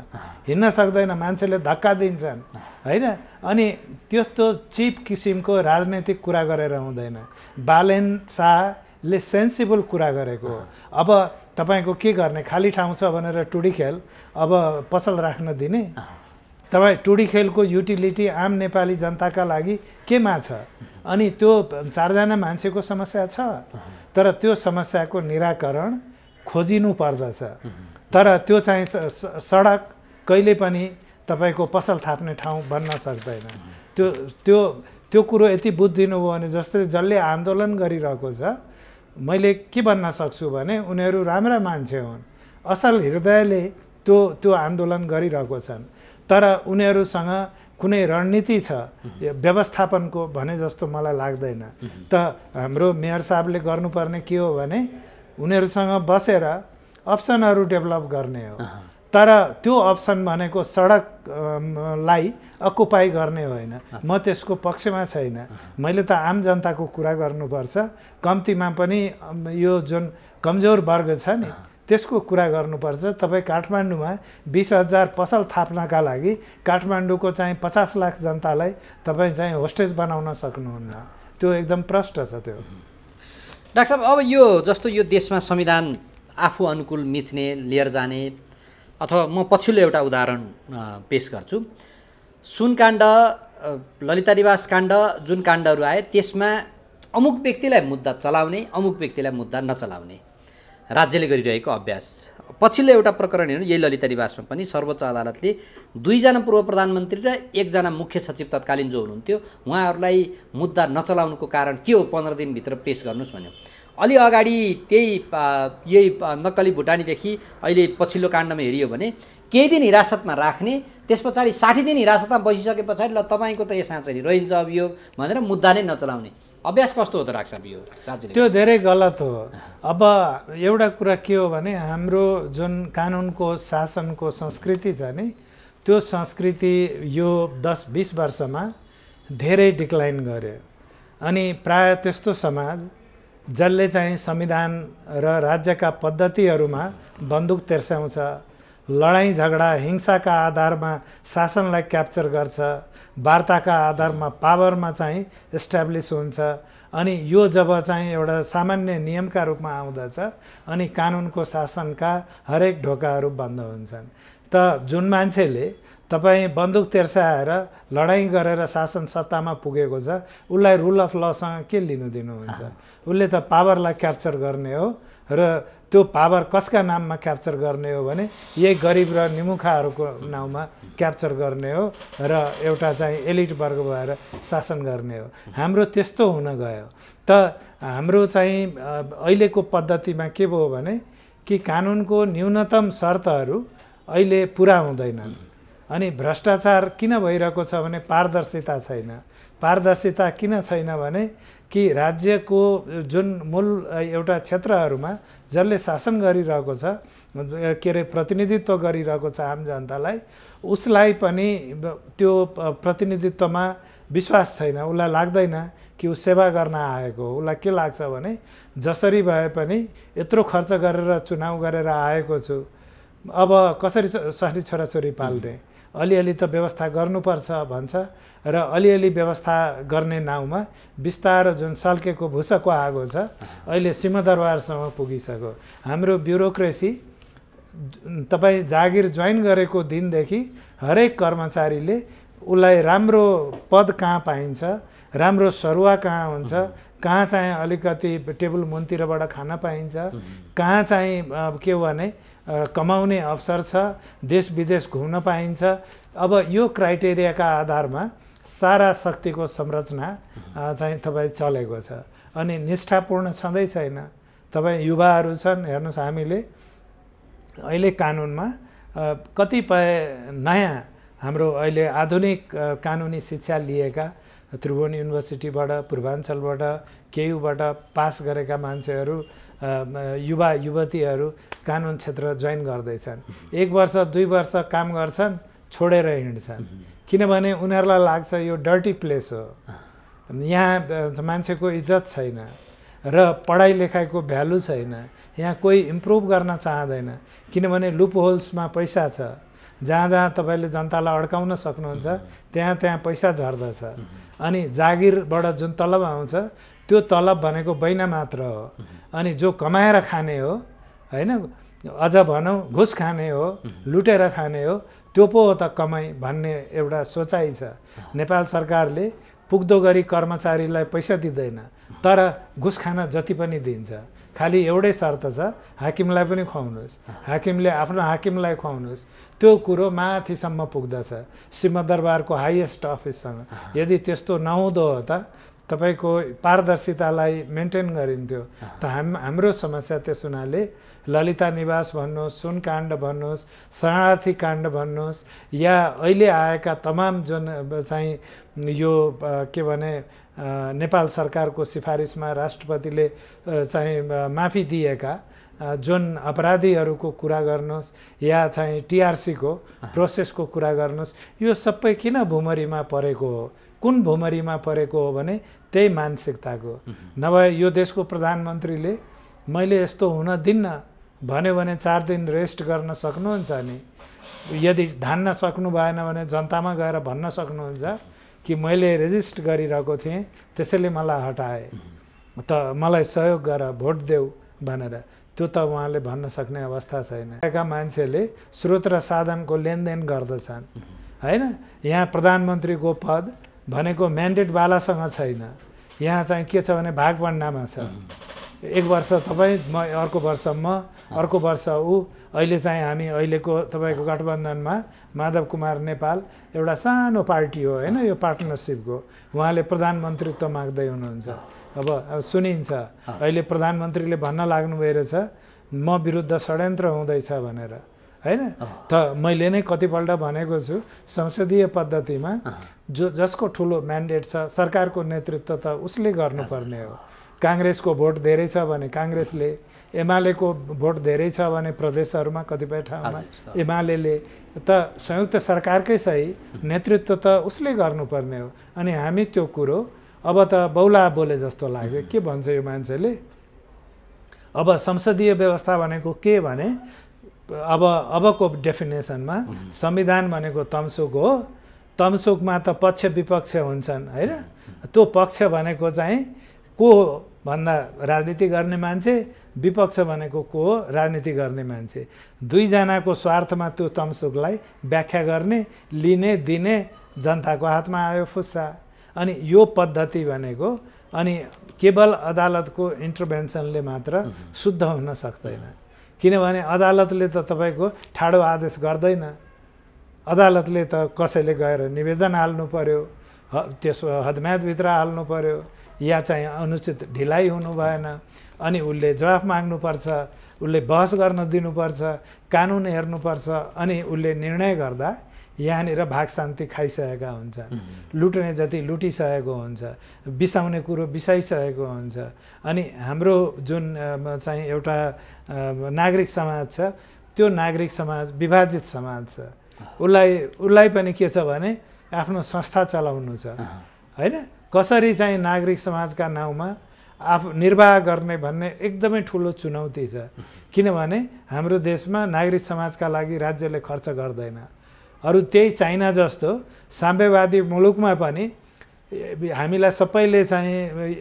हिँड्न सक्दैन मान्छेले धक्का दिन्छन् होइन अनि त्यस्तो चिप किसिमको राजनैतिक कुरा गरेर हुँदैन बालेन शाहले सेन्सिबल कुरा गरेको अब तपाईँको के गर्ने खाली ठाउँ छ भनेर टुडी खेल अब पसल राख्न दिने तपाईँ टुडी खेलको युटिलिटी आम नेपाली जनताका लागि केमा छ अनि त्यो चारजना मान्छेको समस्या छ तर त्यो समस्याको निराकरण खोजिनु पर्दछ तर त्यो चाहिँ सडक कहिले पनि तपाईँको पसल थाप्ने ठाउँ बन्न सक्दैन त्यो त्यो त्यो कुरो यति बुझिदिनुभयो भने जस्तै जसले आन्दोलन गरिरहेको छ मैले के भन्न सक्छु भने उनीहरू राम्रा मान्छे हुन् असल हृदयले त्यो त्यो आन्दोलन गरिरहेको छन् तर उनीहरूसँग कुनै रणनीति छ व्यवस्थापनको भने जस्तो मलाई लाग्दैन त हाम्रो मेयर साहबले गर्नुपर्ने के हो भने उनीहरूसँग बसेर अप्सनहरू डेभलप गर्ने हो तर त्यो अप्सन भनेको सडकलाई अकुपाई गर्ने होइन म त्यसको पक्षमा छैन मैले त आम जनताको कुरा गर्नुपर्छ कम्तीमा पनि यो जुन कमजोर वर्ग छ नि त्यसको कुरा गर्नुपर्छ तपाईँ काठमाडौँमा बिस हजार पसल थाप्नका लागि काठमाडौँको चाहिँ पचास लाख जनतालाई तपाईँ चाहिँ होस्टेज बनाउन सक्नुहुन्न त्यो एकदम प्रष्ट छ त्यो डाक्टर साहब अब यो जस्तो यो देशमा संविधान आफू अनुकूल मिच्ने लिएर जाने अथवा म पछिल्लो एउटा उदाहरण पेस गर्छु सुनकाण्ड ललिता निवास काण्ड जुन काण्डहरू आए त्यसमा अमुक व्यक्तिलाई मुद्दा चलाउने अमुक व्यक्तिलाई मुद्दा नचलाउने राज्यले गरिरहेको अभ्यास पछिल्लो एउटा प्रकरण हेर्नु यही ललिता निवासमा पनि सर्वोच्च अदालतले दुईजना पूर्व प्रधानमन्त्री र एकजना मुख्य सचिव तत्कालीन जो हुनुहुन्थ्यो उहाँहरूलाई मुद्दा नचलाउनुको कारण के हो पन्ध्र दिनभित्र पेस गर्नुहोस् भन्यो अलि अगाडि त्यही यही नक्कली भुटानीदेखि अहिले पछिल्लो काण्डमा हेरियो भने केही दिन हिरासतमा राख्ने त्यस पछाडि साठी दिन हिरासतमा बसिसके पछाडि ल तपाईँको त यो साँच्चै रहन्छ अभियोग भनेर मुद्दा नै नचलाउने अभ्यास कस्तो हो त राख्छ अभियोग राज्य त्यो धेरै गलत हो अब एउटा कुरा के हो भने हाम्रो जुन कानुनको शासनको संस्कृति छ नि त्यो संस्कृति यो दस बिस वर्षमा धेरै डिक्लाइन गर्यो अनि प्राय त्यस्तो समाज जसले चाहिँ संविधान र राज्यका पद्धतिहरूमा बन्दुक तेर्स्याउँछ लडाइँ झगडा हिंसाका आधारमा शासनलाई क्याप्चर गर्छ वार्ताका आधारमा पावरमा चाहिँ इस्ट्याब्लिस हुन्छ अनि यो जब चाहिँ एउटा सामान्य नियमका रूपमा आउँदछ अनि कानुनको शासनका हरेक ढोकाहरू बन्द हुन्छन् त जुन मान्छेले तपाईँ बन्दुक तेर्साएर लडाइँ गरेर शासन सत्तामा पुगेको छ उसलाई रुल अफ लसँग के लिनु दिनुहुन्छ उसले त पावरलाई क्याप्चर गर्ने हो र त्यो पावर कसका नाममा क्याप्चर गर्ने हो भने यही गरिब र निमुखाहरूको नाउँमा क्याप्चर गर्ने हो र एउटा चाहिँ एलिट वर्ग भएर शासन गर्ने हो हाम्रो त्यस्तो हुन गयो त हाम्रो चाहिँ अहिलेको पद्धतिमा के भयो भने कि कानुनको न्यूनतम शर्तहरू अहिले पुरा हुँदैनन् अनि भ्रष्टाचार किन भइरहेको छ भने पारदर्शिता छैन पारदर्शिता किन छैन भने कि राज्यको जुन मूल एउटा क्षेत्रहरूमा जसले शासन गरिरहेको छ के अरे प्रतिनिधित्व गरिरहेको छ आम जनतालाई उसलाई पनि त्यो प्रतिनिधित्वमा विश्वास छैन उसलाई लाग्दैन कि ऊ सेवा गर्न आएको हो उसलाई के लाग्छ भने जसरी भए पनि यत्रो खर्च गरेर चुनाव गरेर आएको छु अब कसरी सरी छोराछोरी पाल्ने अलिअलि त व्यवस्था गर्नुपर्छ भन्छ र अलिअलि व्यवस्था गर्ने नाउँमा बिस्तार जुन सल्केको भुसको आगो छ अहिले सिंहदरबारसम्म पुगिसक्यो हाम्रो ब्युरोक्रेसी तपाईँ जागिर जोइन गरेको दिनदेखि हरेक कर्मचारीले उसलाई राम्रो पद कहाँ पाइन्छ राम्रो सरुवा कहाँ हुन्छ कहाँ चाहिँ अलिकति टेबल मुनतिरबाट खान पाइन्छ कहाँ चाहिँ के भने कमाउने अवसर छ देश विदेश घुम्न पाइन्छ अब यो क्राइटेरियाका आधारमा सारा शक्तिको संरचना चाहिँ तपाईँ चलेको छ अनि निष्ठापूर्ण छँदै छैन तपाईँ युवाहरू छन् हेर्नुहोस् हामीले अहिले कानुनमा कतिपय नयाँ हाम्रो अहिले आधुनिक कानुनी शिक्षा लिएका त्रिभुवन युनिभर्सिटीबाट पूर्वाञ्चलबाट केयुबाट पास गरेका मान्छेहरू युवा युवतीहरू कानुन क्षेत्र जोइन गर्दैछन् एक वर्ष दुई वर्ष काम गर्छन् छोडेर हिँड्छन् किनभने उनीहरूलाई लाग्छ यो डर्टी प्लेस हो यहाँ मान्छेको इज्जत छैन र पढाइ लेखाइको भ्यालु छैन यहाँ कोही इम्प्रुभ गर्न चाहँदैन किनभने लुप होल्समा पैसा छ जहाँ जहाँ तपाईँले जनतालाई अड्काउन सक्नुहुन्छ त्यहाँ त्यहाँ पैसा झर्दछ अनि जागिरबाट जुन तलब आउँछ त्यो तलब भनेको बैना मात्र हो अनि जो कमाएर खाने हो होइन अझ भनौँ घुस खाने हो लुटेर खाने हो त्यो पो हो त कमाइ भन्ने एउटा सोचाइ छ नेपाल सरकारले पुग्दो गरी कर्मचारीलाई पैसा दिँदैन तर घुस खान जति पनि दिन्छ खालि एउटै शर्त छ हाकिमलाई पनि खुवाउनुहोस् हाकिमले आफ्नो हाकिमलाई खुवाउनुहोस् त्यो कुरो माथिसम्म पुग्दछ सिंहदरबारको हाइएस्ट अफिससँग यदि त्यस्तो नहुँदो हो त तपाईँको पारदर्शितालाई मेन्टेन गरिन्थ्यो त हाम हाम्रो समस्या त्यस हुनाले ललिता निवास भन्नुहोस् सुन काण्ड भन्नुहोस् शरणार्थी काण्ड भन्नुहोस् या अहिले आएका तमाम जुन चाहिँ यो के भने नेपाल सरकारको सिफारिसमा राष्ट्रपतिले चाहिँ माफी दिएका जुन अपराधीहरूको कुरा गर्नुहोस् या चाहिँ टिआरसीको प्रोसेसको कुरा गर्नुहोस् यो सबै किन भुमरीमा परेको हो कुन भुमरीमा परेको हो भने त्यही मानसिकताको नभए यो देशको प्रधानमन्त्रीले मैले यस्तो हुन दिन्न भन्यो भने चार दिन रेस्ट गर्न सक्नुहुन्छ नि यदि धान्न सक्नु भएन भने जनतामा गएर भन्न सक्नुहुन्छ कि मैले रेजिस्ट गरिरहेको थिएँ त्यसैले मलाई हटाए त मलाई सहयोग गर भोट देऊ भनेर त्यो त उहाँले भन्न सक्ने अवस्था छैन यहाँका मान्छेले स्रोत र साधनको लेनदेन गर्दछन् होइन यहाँ प्रधानमन्त्रीको पद भनेको म्यान्डेट म्यान्डेटवालासँग छैन यहाँ चाहिँ के छ भने भागबन्डामा छ एक वर्ष तपाईँ म अर्को वर्ष म अर्को वर्ष ऊ अहिले चाहिँ हामी अहिलेको तपाईँको गठबन्धनमा माधव कुमार नेपाल एउटा सानो पार्टी हो होइन यो पार्टनरसिपको उहाँले प्रधानमन्त्रीत्व माग्दै हुनुहुन्छ अब सुनिन्छ अहिले प्रधानमन्त्रीले भन्न भएर छ म विरुद्ध षड्यन्त्र हुँदैछ भनेर होइन त मैले नै कतिपल्ट भनेको छु संसदीय पद्धतिमा जो जसको ठुलो म्यान्डेट छ सरकारको नेतृत्व त उसले गर्नुपर्ने हो काङ्ग्रेसको भोट धेरै छ भने काङ्ग्रेसले एमालेको भोट धेरै छ भने प्रदेशहरूमा कतिपय ठाउँमा एमाले त संयुक्त सरकारकै सही नेतृत्व त उसले गर्नुपर्ने हो अनि हामी त्यो कुरो अब त बौला बोले जस्तो लाग्यो के भन्छ यो मान्छेले अब संसदीय व्यवस्था भनेको के भने अब अबको डेफिनेसनमा संविधान भनेको तमसुक हो तमसुकमा त पक्ष विपक्ष हुन्छन् होइन त्यो पक्ष भनेको चाहिँ को हो भन्दा राजनीति गर्ने मान्छे विपक्ष भनेको को हो राजनीति गर्ने मान्छे दुईजनाको स्वार्थमा त्यो तमसुकलाई व्याख्या गर्ने लिने दिने जनताको हातमा आयो फुस्सा अनि यो पद्धति भनेको अनि केवल अदालतको इन्टरभेन्सनले मात्र शुद्ध हुन सक्दैन किनभने अदालतले त तपाईँको ठाडो आदेश गर्दैन अदालतले त कसैले गएर निवेदन हाल्नु पऱ्यो त्यसो हदम्यातभित्र हाल्नु पर्यो या चाहिँ अनुचित ढिलाइ हुनु भएन अनि उसले जवाफ माग्नुपर्छ उसले बहस गर्न दिनुपर्छ कानुन हेर्नुपर्छ अनि उसले निर्णय गर्दा यहाँनिर भाग शान्ति खाइसकेका हुन्छ लुट्ने जति लुटिसकेको हुन्छ बिसाउने कुरो बिसाइसकेको हुन्छ अनि हाम्रो जुन चाहिँ एउटा नागरिक समाज छ त्यो नागरिक समाज विभाजित समाज छ उसलाई उसलाई पनि के छ भने आफ्नो संस्था चलाउनु छ होइन कसरी चाहिँ नागरिक समाजका नाउँमा आफ निर्वाह गर्ने भन्ने एकदमै ठुलो चुनौती छ किनभने हाम्रो देशमा नागरिक समाजका लागि राज्यले खर्च गर्दैन अरू त्यही चाइना जस्तो साम्यवादी मुलुकमा पनि हामीलाई सबैले चाहिँ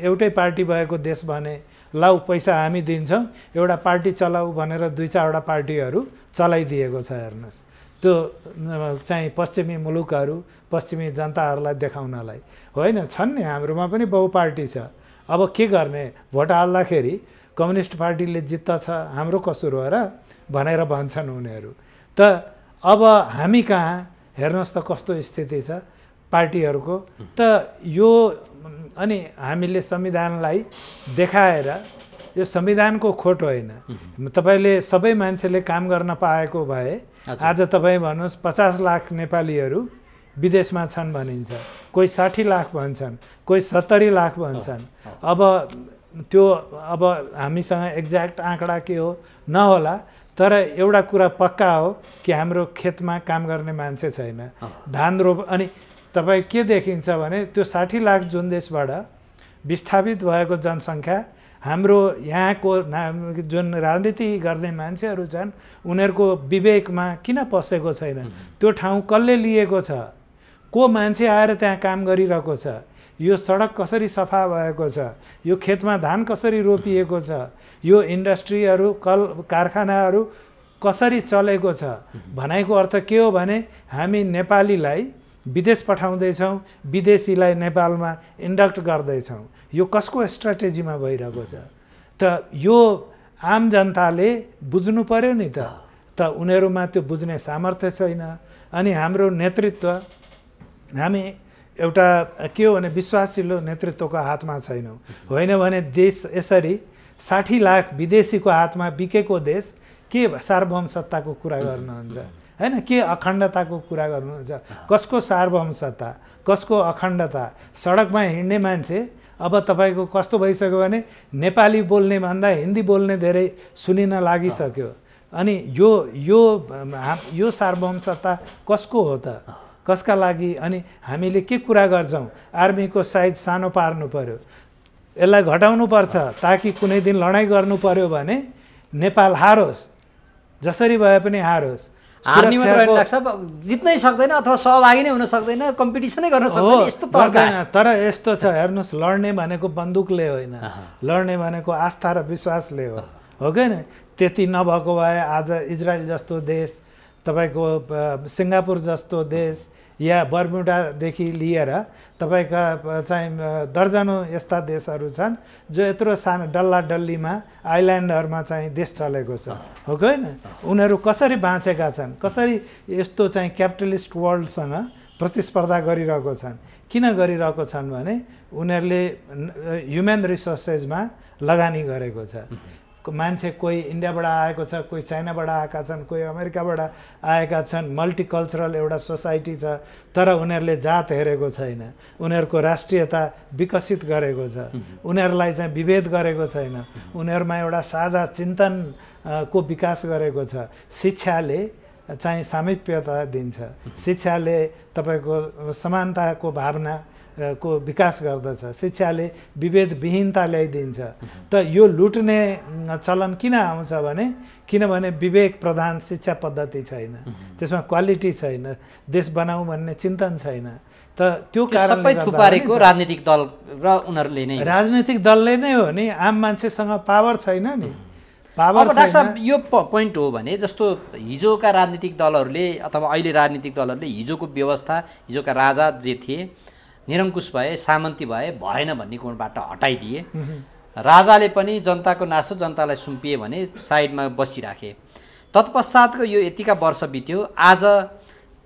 एउटै पार्टी भएको देश भने लाउ पैसा हामी दिन्छौँ एउटा पार्टी चलाऊ भनेर दुई चारवटा पार्टीहरू चलाइदिएको छ हेर्नुहोस् त्यो चाहिँ पश्चिमी मुलुकहरू पश्चिमी जनताहरूलाई देखाउनलाई होइन छन् नि हाम्रोमा पनि बहु पार्टी छ अब के गर्ने भोट हाल्दाखेरि कम्युनिस्ट पार्टीले जित्दछ हाम्रो कसुर हो र भनेर भन्छन् उनीहरू त अब हामी कहाँ हेर्नुहोस् त कस्तो स्थिति छ पार्टीहरूको त यो अनि हामीले संविधानलाई देखाएर यो संविधानको खोट होइन तपाईँले सबै मान्छेले काम गर्न पाएको भए आज तपाईँ भन्नुहोस् पचास लाख नेपालीहरू विदेशमा छन् भनिन्छ कोही साठी लाख भन्छन् कोही सत्तरी लाख भन्छन् अब त्यो अब हामीसँग एक्ज्याक्ट आँकडा के हो नहोला तर एउटा कुरा पक्का हो कि हाम्रो खेतमा काम गर्ने मान्छे छैन धान रोप अनि तपाईँ के देखिन्छ भने त्यो साठी लाख जुन देशबाट विस्थापित भएको जनसङ्ख्या हाम्रो यहाँको जुन राजनीति गर्ने मान्छेहरू छन् उनीहरूको विवेकमा किन पसेको छैन त्यो ठाउँ कसले लिएको छ को मान्छे आएर त्यहाँ काम गरिरहेको छ यो सडक कसरी सफा भएको छ यो खेतमा धान कसरी रोपिएको छ यो इन्डस्ट्रीहरू कल कारखानाहरू कसरी चलेको छ भनाइको अर्थ के हो भने हामी नेपालीलाई विदेश पठाउँदैछौँ विदेशीलाई नेपालमा इन्डक्ट गर्दैछौँ यो कसको स्ट्राटेजीमा भइरहेको छ त यो आम जनताले बुझ्नु पऱ्यो नि त त उनीहरूमा त्यो बुझ्ने सामर्थ्य छैन अनि हाम्रो नेतृत्व हामी एउटा के हो भने विश्वासिलो नेतृत्वको हातमा छैनौँ होइन भने देश यसरी साठी लाख विदेशीको हातमा बिकेको देश के सार्वभौम सत्ताको कुरा गर्नुहुन्छ होइन के अखण्डताको कुरा गर्नुहुन्छ कसको सार्वभौम सत्ता कसको अखण्डता सडकमा हिँड्ने मान्छे अब तपाईँको कस्तो भइसक्यो भने नेपाली बोल्ने भन्दा हिन्दी बोल्ने धेरै सुनिन लागिसक्यो अनि यो यो यो सार्वभौम सत्ता कसको हो त कसका लागि अनि हामीले के कुरा गर्छौँ आर्मीको साइज सानो पार्नु पर्यो यसलाई घटाउनु पर्छ ताकि कुनै दिन लडाइँ गर्नु पर्यो भने नेपाल हारोस् जसरी भए पनि हारोस् जित्नै सक्दैन अथवा सहभागी नै हुन सक्दैन कम्पिटिसनै गर्न सक्दैन यस्तो तर यस्तो छ हेर्नुहोस् लड्ने भनेको बन्दुकले होइन लड्ने भनेको आस्था र विश्वासले हो हो कि त्यति नभएको भए आज इजरायल जस्तो देश तपाईँको सिङ्गापुर जस्तो देश या बर्मुडादेखि लिएर तपाईँका चाहिँ दर्जनौँ यस्ता देशहरू छन् जो यत्रो सानो डल्ला डल्लीमा आइल्यान्डहरूमा चाहिँ देश चलेको छ हो कि होइन उनीहरू कसरी बाँचेका छन् कसरी यस्तो चाहिँ क्यापिटलिस्ट वर्ल्डसँग प्रतिस्पर्धा गरिरहेको छन् किन गरिरहेको छन् भने उनीहरूले ह्युमन रिसोर्सेसमा लगानी गरेको छ मान्छे कोही इन्डियाबाट आएको छ कोही चाइनाबाट आएका छन् कोही अमेरिकाबाट आएका छन् मल्टिकल्चरल एउटा सोसाइटी छ तर उनीहरूले जात हेरेको छैन उनीहरूको राष्ट्रियता विकसित गरेको छ उनीहरूलाई चाहिँ विभेद गरेको छैन उनीहरूमा एउटा साझा चिन्तन को विकास गरेको छ शिक्षाले चाहिँ सामिप्यता दिन्छ शिक्षाले तपाईँको समानताको भावना को विकास गर्दछ शिक्षाले विभेदविहीनता ल्याइदिन्छ त यो लुट्ने चलन किन आउँछ भने किनभने विवेक प्रधान शिक्षा पद्धति छैन त्यसमा क्वालिटी छैन देश बनाऊ भन्ने चिन्तन छैन त त्यो कारण थुपारेको राजनीतिक दल र उनीहरूले नै राजनीतिक दलले नै हो नि आम मान्छेसँग पावर छैन नि पावर डाक्टर साहब यो पोइन्ट हो भने जस्तो हिजोका राजनीतिक दलहरूले अथवा अहिले राजनीतिक दलहरूले हिजोको व्यवस्था हिजोका राजा जे थिए निरङ्कुश भए सामन्ती भए भएन भन्ने कोणबाट हटाइदिए राजाले पनि जनताको नासो जनतालाई सुम्पिए भने साइडमा बसिराखे तत्पश्चातको यो यतिका वर्ष बित्यो आज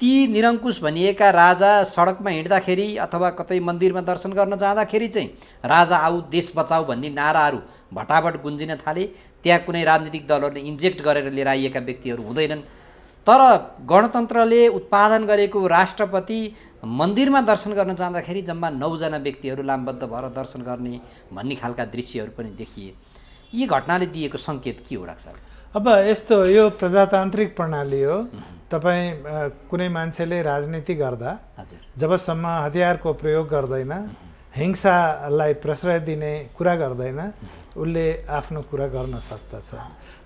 ती निरङ्कुश भनिएका राजा सडकमा हिँड्दाखेरि अथवा कतै मन्दिरमा दर्शन गर्न जाँदाखेरि चाहिँ राजा आऊ देश बचाऊ भन्ने नाराहरू भटाभट गुन्जिन थाले त्यहाँ कुनै राजनीतिक दलहरूले इन्जेक्ट गरेर लिएर आइएका व्यक्तिहरू हुँदैनन् तर गणतन्त्रले उत्पादन गरेको राष्ट्रपति मन्दिरमा दर्शन गर्न जाँदाखेरि जम्मा नौजना व्यक्तिहरू लामबद्ध भएर दर्शन गर्ने भन्ने खालका दृश्यहरू पनि देखिए यी घटनाले दिएको सङ्केत के हो डाक्टर अब यस्तो यो प्रजातान्त्रिक प्रणाली हो तपाईँ कुनै मान्छेले राजनीति गर्दा जबसम्म हतियारको प्रयोग गर्दैन हिंसालाई प्रश्रय दिने कुरा गर्दैन उसले आफ्नो कुरा गर्न सक्दछ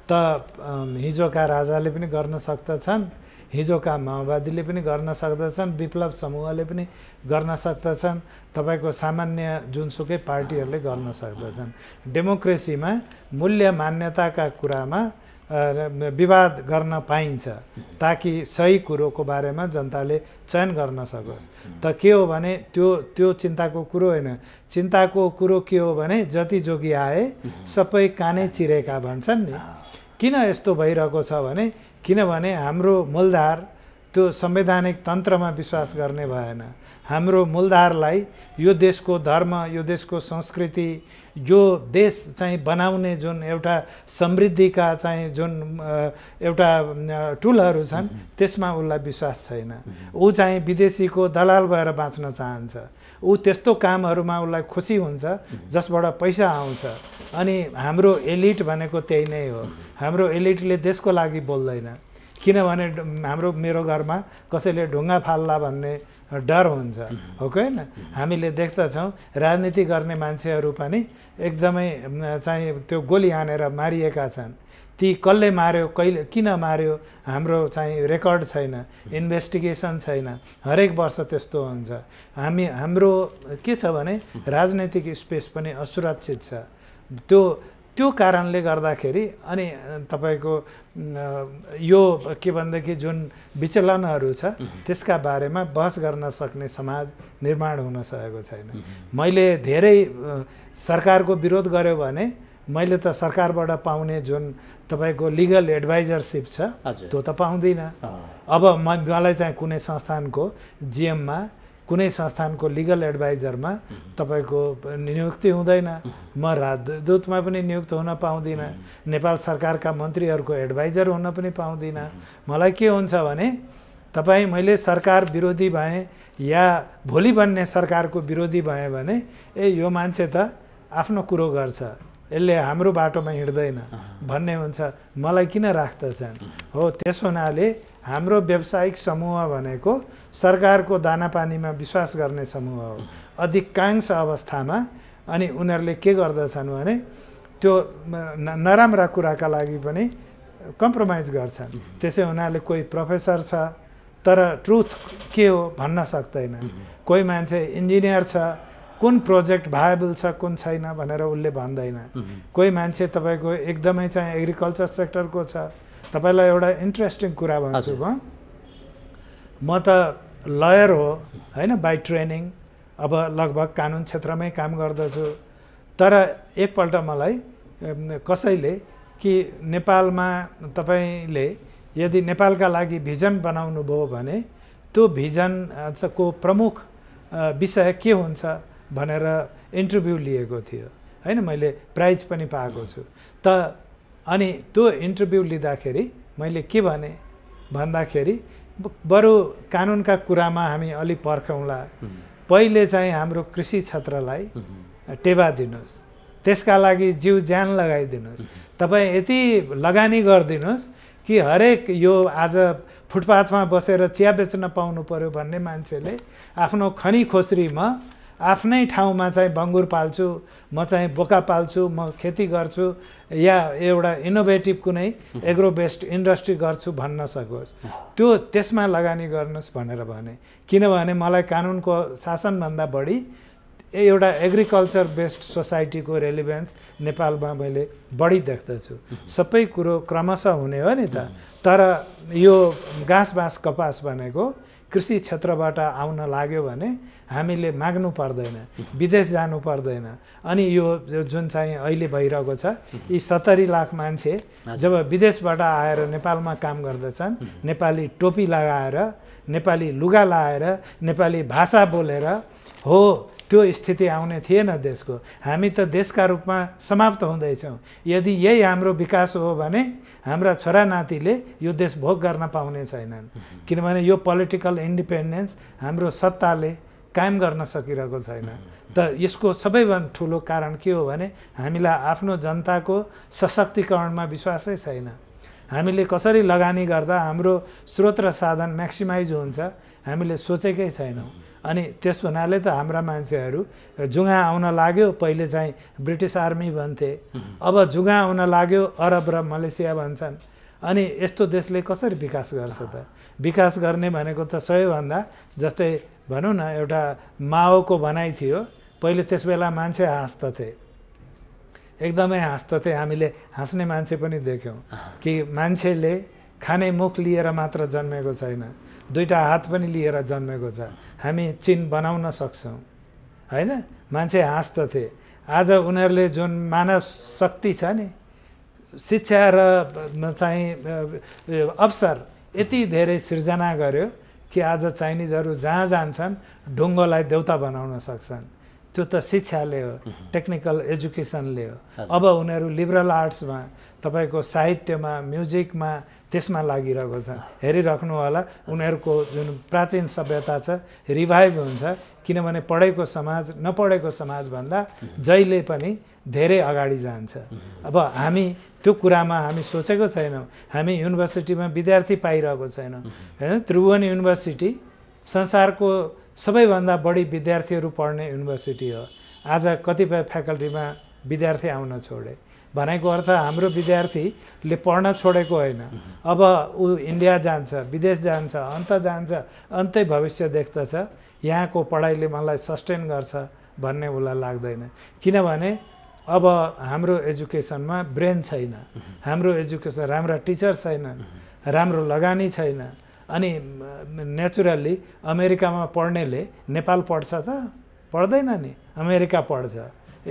त हिजोका राजाले पनि गर्न सक्दछन् हिजोका माओवादीले पनि गर्न सक्दछन् विप्लव समूहले पनि गर्न सक्दछन् तपाईँको सामान्य जुनसुकै पार्टीहरूले गर्न सक्दछन् डेमोक्रेसीमा मूल्य मान्यताका कुरामा विवाद गर्न पाइन्छ ताकि सही कुरोको बारेमा जनताले चयन गर्न सकोस् त के हो भने त्यो त्यो चिन्ताको कुरो होइन चिन्ताको कुरो के हो भने जति जोगी आए सबै कानै चिरेका भन्छन् नि किन यस्तो भइरहेको छ भने किनभने हाम्रो मूलधार त्यो संवैधानिक तन्त्रमा विश्वास गर्ने भएन हाम्रो मूलधारलाई यो देशको धर्म यो देशको संस्कृति यो देश चाहिँ बनाउने जुन एउटा समृद्धिका चाहिँ जुन एउटा टुलहरू छन् त्यसमा उसलाई विश्वास छैन ऊ चाहिँ विदेशीको दलाल भएर बाँच्न चाहन्छ ऊ त्यस्तो कामहरूमा उसलाई खुसी हुन्छ जसबाट पैसा आउँछ अनि हाम्रो एलिट भनेको त्यही नै हो हाम्रो एलिटले देशको लागि बोल्दैन किनभने हाम्रो मेरो घरमा कसैले ढुङ्गा फाल्ला भन्ने डर हुन्छ हो कि हामीले देख्दछौँ राजनीति गर्ने मान्छेहरू पनि एकदमै चाहिँ त्यो गोली हानेर मारिएका छन् ती कसले मार्यो कहिले किन मार्यो हाम्रो चाहिँ रेकर्ड छैन इन्भेस्टिगेसन छैन हरेक वर्ष त्यस्तो हुन्छ हामी हाम्रो के छ भने राजनैतिक स्पेस पनि असुरक्षित छ त्यो त्यो कारणले गर्दाखेरि अनि तपाईँको यो के भनेदेखि जुन विचलनहरू छ त्यसका बारेमा बहस गर्न सक्ने समाज निर्माण हुन सकेको छैन मैले धेरै सरकारको विरोध गर्यो भने मैले त सरकारबाट पाउने जुन तपाईँको लिगल एडभाइजरसिप छ त्यो त पाउँदिनँ अब म मलाई चाहिँ कुनै संस्थानको जिएममा कुनै संस्थानको लिगल एडभाइजरमा तपाईँको नियुक्ति हुँदैन म राजदूतमा पनि नियुक्त हुन पाउँदिनँ नेपाल सरकारका मन्त्रीहरूको एडभाइजर हुन पनि पाउँदिनँ मलाई के हुन्छ भने तपाईँ मैले सरकार विरोधी भएँ या भोलि बन्ने सरकारको विरोधी भएँ भने ए यो मान्छे त आफ्नो कुरो गर्छ यसले हाम्रो बाटोमा हिँड्दैन भन्ने हुन्छ मलाई किन राख्दछन् हो त्यस हुनाले हाम्रो व्यावसायिक समूह भनेको सरकारको दानापानीमा विश्वास गर्ने समूह हो अधिकांश अवस्थामा अनि उनीहरूले के गर्दछन् भने त्यो नराम्रा कुराका लागि पनि कम्प्रोमाइज गर्छन् त्यसै हुनाले कोही प्रोफेसर छ तर ट्रुथ के हो भन्न सक्दैन कोही मान्छे इन्जिनियर छ कुन प्रोजेक्ट भाएबल छ कुन छैन भनेर उसले भन्दैन कोही मान्छे तपाईँको एकदमै चाहिँ एग्रिकल्चर सेक्टरको छ तपाईँलाई एउटा इन्ट्रेस्टिङ कुरा भन्छु म म त लयर हो होइन बाई ट्रेनिङ अब लगभग कानुन क्षेत्रमै काम गर्दछु तर एकपल्ट मलाई कसैले कि नेपालमा तपाईँले यदि नेपालका लागि भिजन बनाउनु भयो भने त्यो भिजनको प्रमुख विषय के हुन्छ भनेर इन्टरभ्यू लिएको थियो होइन मैले प्राइज पनि पाएको छु त अनि त्यो इन्टरभ्यू लिँदाखेरि मैले के भने भन्दाखेरि बरु कानुनका कुरामा हामी अलि पर्खौँला पहिले चाहिँ हाम्रो कृषि क्षेत्रलाई टेवा दिनुहोस् त्यसका लागि जिउ ज्यान लगाइदिनुहोस् तपाईँ यति लगानी गरिदिनुहोस् कि हरेक यो आज फुटपाथमा बसेर चिया बेच्न पाउनु पऱ्यो भन्ने मान्छेले आफ्नो खनी खोस्रीमा आफ्नै ठाउँमा चाहिँ भङ्गुर पाल्छु म चाहिँ बोका पाल्छु म खेती गर्छु या एउटा इनोभेटिभ कुनै एग्रो बेस्ड इन्डस्ट्री गर्छु भन्न सकोस् त्यो त्यसमा लगानी गर्नुहोस् भनेर भने किनभने मलाई कानुनको शासनभन्दा बढी एउटा एग्रिकल्चर बेस्ड सोसाइटीको रेलिभेन्स नेपालमा मैले बढी देख्दछु सबै कुरो क्रमशः हुने हो नि त तर यो घाँस बाँस कपास भनेको कृषि क्षेत्रबाट आउन लाग्यो भने हामीले माग्नु पर्दैन विदेश जानु पर्दैन अनि यो जुन चाहिँ अहिले भइरहेको छ यी सत्तरी लाख मान्छे जब विदेशबाट आएर नेपालमा काम गर्दछन् नेपाली टोपी लगाएर नेपाली लुगा लगाएर नेपाली भाषा बोलेर हो त्यो स्थिति आउने थिएन देशको हामी त देशका रूपमा समाप्त हुँदैछौँ यदि यही हाम्रो विकास हो भने हाम्रा छोरा नातिले यो देश भोग गर्न पाउने छैनन् किनभने यो पोलिटिकल इन्डिपेन्डेन्स हाम्रो सत्ताले कायम गर्न सकिरहेको छैन त यसको सबैभन्दा ठुलो कारण के हो भने हामीलाई आफ्नो जनताको सशक्तिकरणमा विश्वासै छैन हामीले कसरी लगानी गर्दा हाम्रो स्रोत र साधन म्याक्सिमाइज हुन्छ हामीले सोचेकै छैनौँ अनि त्यस हुनाले त हाम्रा मान्छेहरू जुगा आउन लाग्यो पहिले चाहिँ ब्रिटिस आर्मी भन्थे अब जुगा आउन लाग्यो अरब र मलेसिया भन्छन् अनि यस्तो देशले कसरी विकास गर्छ त विकास गर्ने भनेको त सबैभन्दा जस्तै भनौँ न एउटा माओको भनाइ थियो पहिले त्यस बेला मान्छे हाँस्दथे एकदमै हाँस्दथे हामीले हाँस्ने मान्छे पनि देख्यौँ कि मान्छेले खाने मुख लिएर मात्र जन्मेको छैन दुईवटा हात पनि लिएर जन्मेको छ हामी चिन बनाउन सक्छौँ होइन मान्छे हाँस्दथे आज उनीहरूले जुन मानव शक्ति छ नि शिक्षा र चाहिँ अवसर यति धेरै सिर्जना गर्यो कि आज चाइनिजहरू जहाँ जान्छन् ढुङ्गोलाई देउता बनाउन सक्छन् त्यो त शिक्षाले हो टेक्निकल एजुकेसनले हो अब उनीहरू लिबरल आर्ट्समा तपाईँको साहित्यमा म्युजिकमा त्यसमा लागिरहेको छ हेरिराख्नु होला उनीहरूको जुन प्राचीन सभ्यता छ रिभाइभ हुन्छ किनभने पढेको समाज नपढेको समाजभन्दा जहिले पनि धेरै अगाडि जान्छ अब हामी त्यो कुरामा हामी सोचेको छैनौँ हामी युनिभर्सिटीमा विद्यार्थी पाइरहेको छैनौँ होइन त्रिभुवन युनिभर्सिटी संसारको सबैभन्दा बढी विद्यार्थीहरू पढ्ने युनिभर्सिटी हो आज कतिपय फ्याकल्टीमा विद्यार्थी आउन छोडे भनेको अर्थ हाम्रो विद्यार्थीले पढ्न छोडेको होइन अब ऊ इन्डिया जान्छ विदेश जान्छ अन्त जान्छ अन्तै भविष्य देख्दछ यहाँको पढाइले मलाई सस्टेन गर्छ भन्ने उसलाई लाग्दैन किनभने अब हाम्रो एजुकेसनमा ब्रेन छैन हाम्रो एजुकेसन राम्रा टिचर छैनन् राम्रो लगानी छैन अनि नेचुरल्ली अमेरिकामा पढ्नेले नेपाल पढ्छ त पढ्दैन नि अमेरिका पढ्छ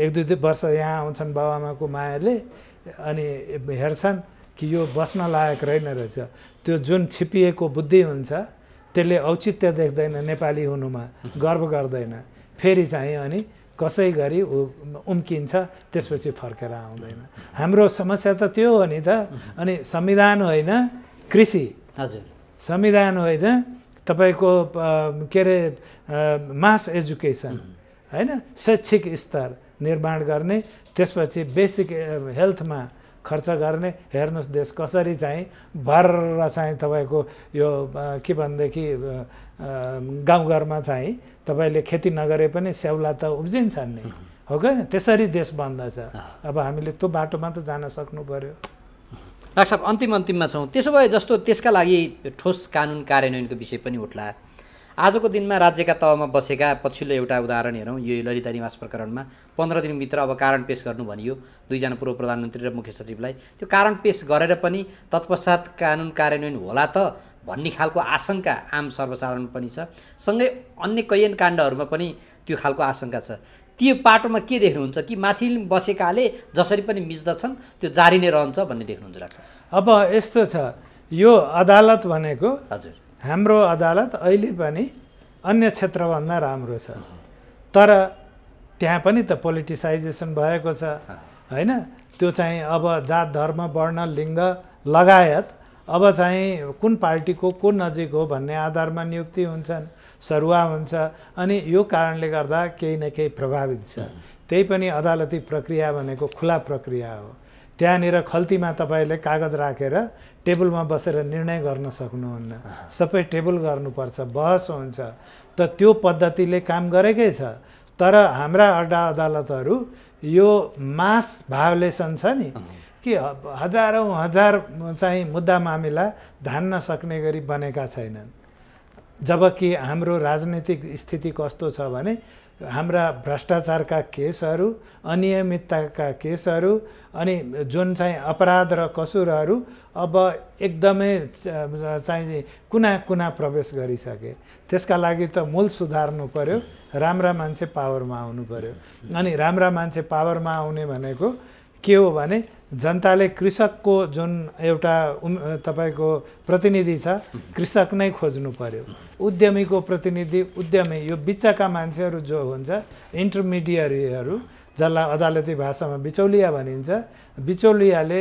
एक दुई दुई वर्ष यहाँ आउँछन् बाबाआमाको मायाले अनि हेर्छन् कि यो बस्न लायक रहेन रहेछ त्यो जुन छिपिएको बुद्धि हुन्छ त्यसले औचित्य देख्दैन नेपाली हुनुमा गर्व गर्दैन फेरि चाहिँ अनि कसै गरी ऊ उम्किन्छ त्यसपछि फर्केर आउँदैन हाम्रो समस्या त त्यो हो नि त अनि संविधान होइन कृषि हजुर संविधान होइन तपाईँको के अरे मास एजुकेसन होइन शैक्षिक स्तर निर्माण गर्ने त्यसपछि बेसिक हेल्थमा खर्च गर्ने हेर्नुहोस् देश कसरी चाहिँ भर चाहिँ तपाईँको यो के भनेदेखि गाउँघरमा चाहिँ तपाईँले खेती नगरे पनि स्याउला त उब्जिन्छन् नि हो क्या त्यसरी देश बन्दछ अब हामीले त्यो बाटोमा त जान सक्नु पऱ्यो डाक्टर साहब अन्तिम अन्तिममा छौँ त्यसो भए जस्तो त्यसका लागि ठोस कानुन कार्यान्वयनको विषय पनि उठ्ला आजको दिनमा राज्यका तहमा बसेका पछिल्लो एउटा उदाहरण हेरौँ यो ललिता निवास प्रकरणमा पन्ध्र दिनभित्र अब कारण पेस गर्नु भनियो दुईजना पूर्व प्रधानमन्त्री र मुख्य सचिवलाई त्यो कारण पेस गरेर पनि तत्पश्चात कानुन कार्यान्वयन होला त भन्ने खालको आशंका आम सर्वसाधारण पनि छ सँगै अन्य कैयन काण्डहरूमा पनि त्यो खालको आशंका छ त्यो पाटोमा के देख्नुहुन्छ कि माथि बसेकाले जसरी पनि मिच्दछन् त्यो जारी नै रहन्छ भन्ने देख्नुहुन्छ लाग्छ अब यस्तो छ यो अदालत भनेको हजुर हाम्रो अदालत अहिले पनि अन्य क्षेत्रभन्दा राम्रो छ तर त्यहाँ पनि त पोलिटिसाइजेसन भएको छ होइन त्यो चाहिँ अब जात धर्म वर्ण लिङ्ग लगायत अब चाहिँ कुन पार्टीको को नजिक हो भन्ने आधारमा नियुक्ति हुन्छन् सरुवा हुन्छ अनि यो कारणले गर्दा केही न केही प्रभावित छ त्यही पनि अदालती प्रक्रिया भनेको खुला प्रक्रिया हो त्यहाँनिर खल्तीमा तपाईँले कागज राखेर रा, टेबलमा बसेर निर्णय गर्न सक्नुहुन्न सबै टेबल गर्नुपर्छ बहस हुन्छ त त्यो पद्धतिले काम गरेकै छ तर हाम्रा अड्डा अदालतहरू यो मास भाइलेसन छ नि कि हजारौँ हजार चाहिँ मुद्दा मामिला धान्न सक्ने गरी बनेका छैनन् जबकि हाम्रो राजनैतिक स्थिति कस्तो छ भने हाम्रा भ्रष्टाचारका केसहरू अनियमितताका केसहरू अनि जुन चाहिँ अपराध र कसुरहरू अब एकदमै चाहिँ कुना कुना प्रवेश गरिसके त्यसका लागि त मूल सुधार्नु पऱ्यो राम्रा मान्छे पावरमा आउनु पऱ्यो अनि राम्रा मान्छे पावरमा आउने भनेको के हो भने जनताले कृषकको जुन एउटा तपाईँको प्रतिनिधि छ कृषक नै खोज्नु पर्यो उद्यमीको प्रतिनिधि उद्यमी यो बिचका मान्छेहरू जो हुन्छ इन्टरमिडियरीहरू जसलाई अदालती भाषामा बिचौलिया भनिन्छ बिचौलियाले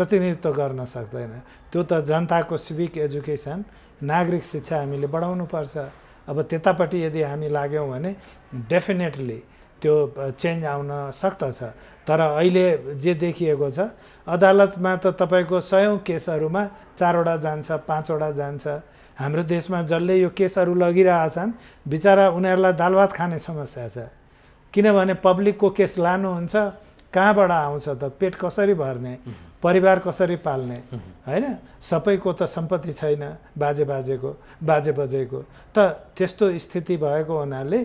प्रतिनिधित्व गर्न सक्दैन त्यो त जनताको सिभिक एजुकेसन नागरिक शिक्षा हामीले बढाउनुपर्छ अब त्यतापट्टि यदि हामी लाग्यौँ भने डेफिनेटली त्यो चेन्ज आउन सक्दछ तर अहिले जे देखिएको छ अदालतमा त तपाईँको सयौँ केसहरूमा चारवटा जान्छ पाँचवटा जान्छ हाम्रो देशमा जसले यो केसहरू लगिरहेछन् बिचरा उनीहरूलाई दालभात खाने समस्या छ किनभने पब्लिकको केस लानुहुन्छ कहाँबाट आउँछ त पेट कसरी भर्ने परिवार कसरी पाल्ने होइन सबैको त सम्पत्ति छैन बाजे बाजेको बाजे बजेको त त्यस्तो स्थिति भएको हुनाले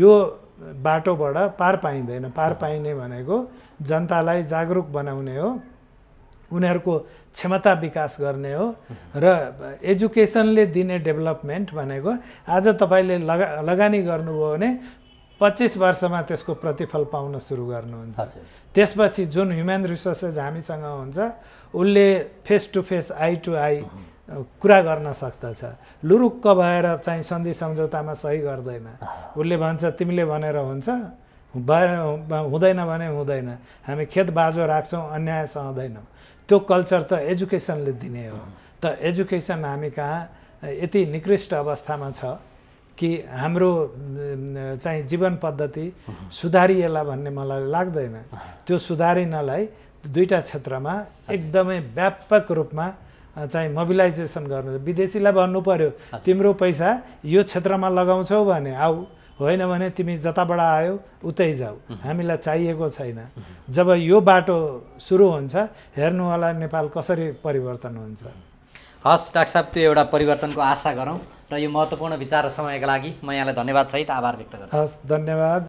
यो बाटोबाट पार पाइँदैन पार पाइने भनेको जनतालाई जागरुक बनाउने हो उनीहरूको क्षमता विकास गर्ने हो र एजुकेसनले दिने डेभलपमेन्ट भनेको आज तपाईँले लगा लगानी गर्नुभयो भने पच्चिस वर्षमा त्यसको प्रतिफल पाउन सुरु गर्नुहुन्छ त्यसपछि जुन ह्युमन रिसोर्सेस हामीसँग हुन्छ उसले face to face eye to eye कुरा गर्न सक्दछ लुरुक्क भएर चाहिँ सन्धि सम्झौतामा सही गर्दैन उसले भन्छ तिमीले भनेर हुन्छ हुँदैन भने हुँदैन हामी खेत बाजो राख्छौँ अन्याय सहँदैनौँ त्यो कल्चर त एजुकेसनले दिने हो त एजुकेसन हामी कहाँ यति निकृष्ट अवस्थामा छ कि हाम्रो चाहिँ जीवन पद्धति सुधारिएला भन्ने मलाई लाग्दैन त्यो सुधारिनलाई दुईवटा क्षेत्रमा एकदमै व्यापक रूपमा चाहिँ मोबिलाइजेसन गर्नु विदेशीलाई भन्नु पर्यो तिम्रो पैसा यो क्षेत्रमा लगाउँछौ भने आऊ होइन भने तिमी जताबाट आयो उतै जाऊ हामीलाई चाहिएको छैन जब यो बाटो सुरु हुन्छ हेर्नु होला नेपाल कसरी परिवर्तन हुन्छ हस् डाक्टर साहब त्यो एउटा परिवर्तनको आशा गरौँ र यो महत्त्वपूर्ण विचार र समयका लागि म यहाँलाई धन्यवाद सहित आभार व्यक्त गर्छु हस् धन्यवाद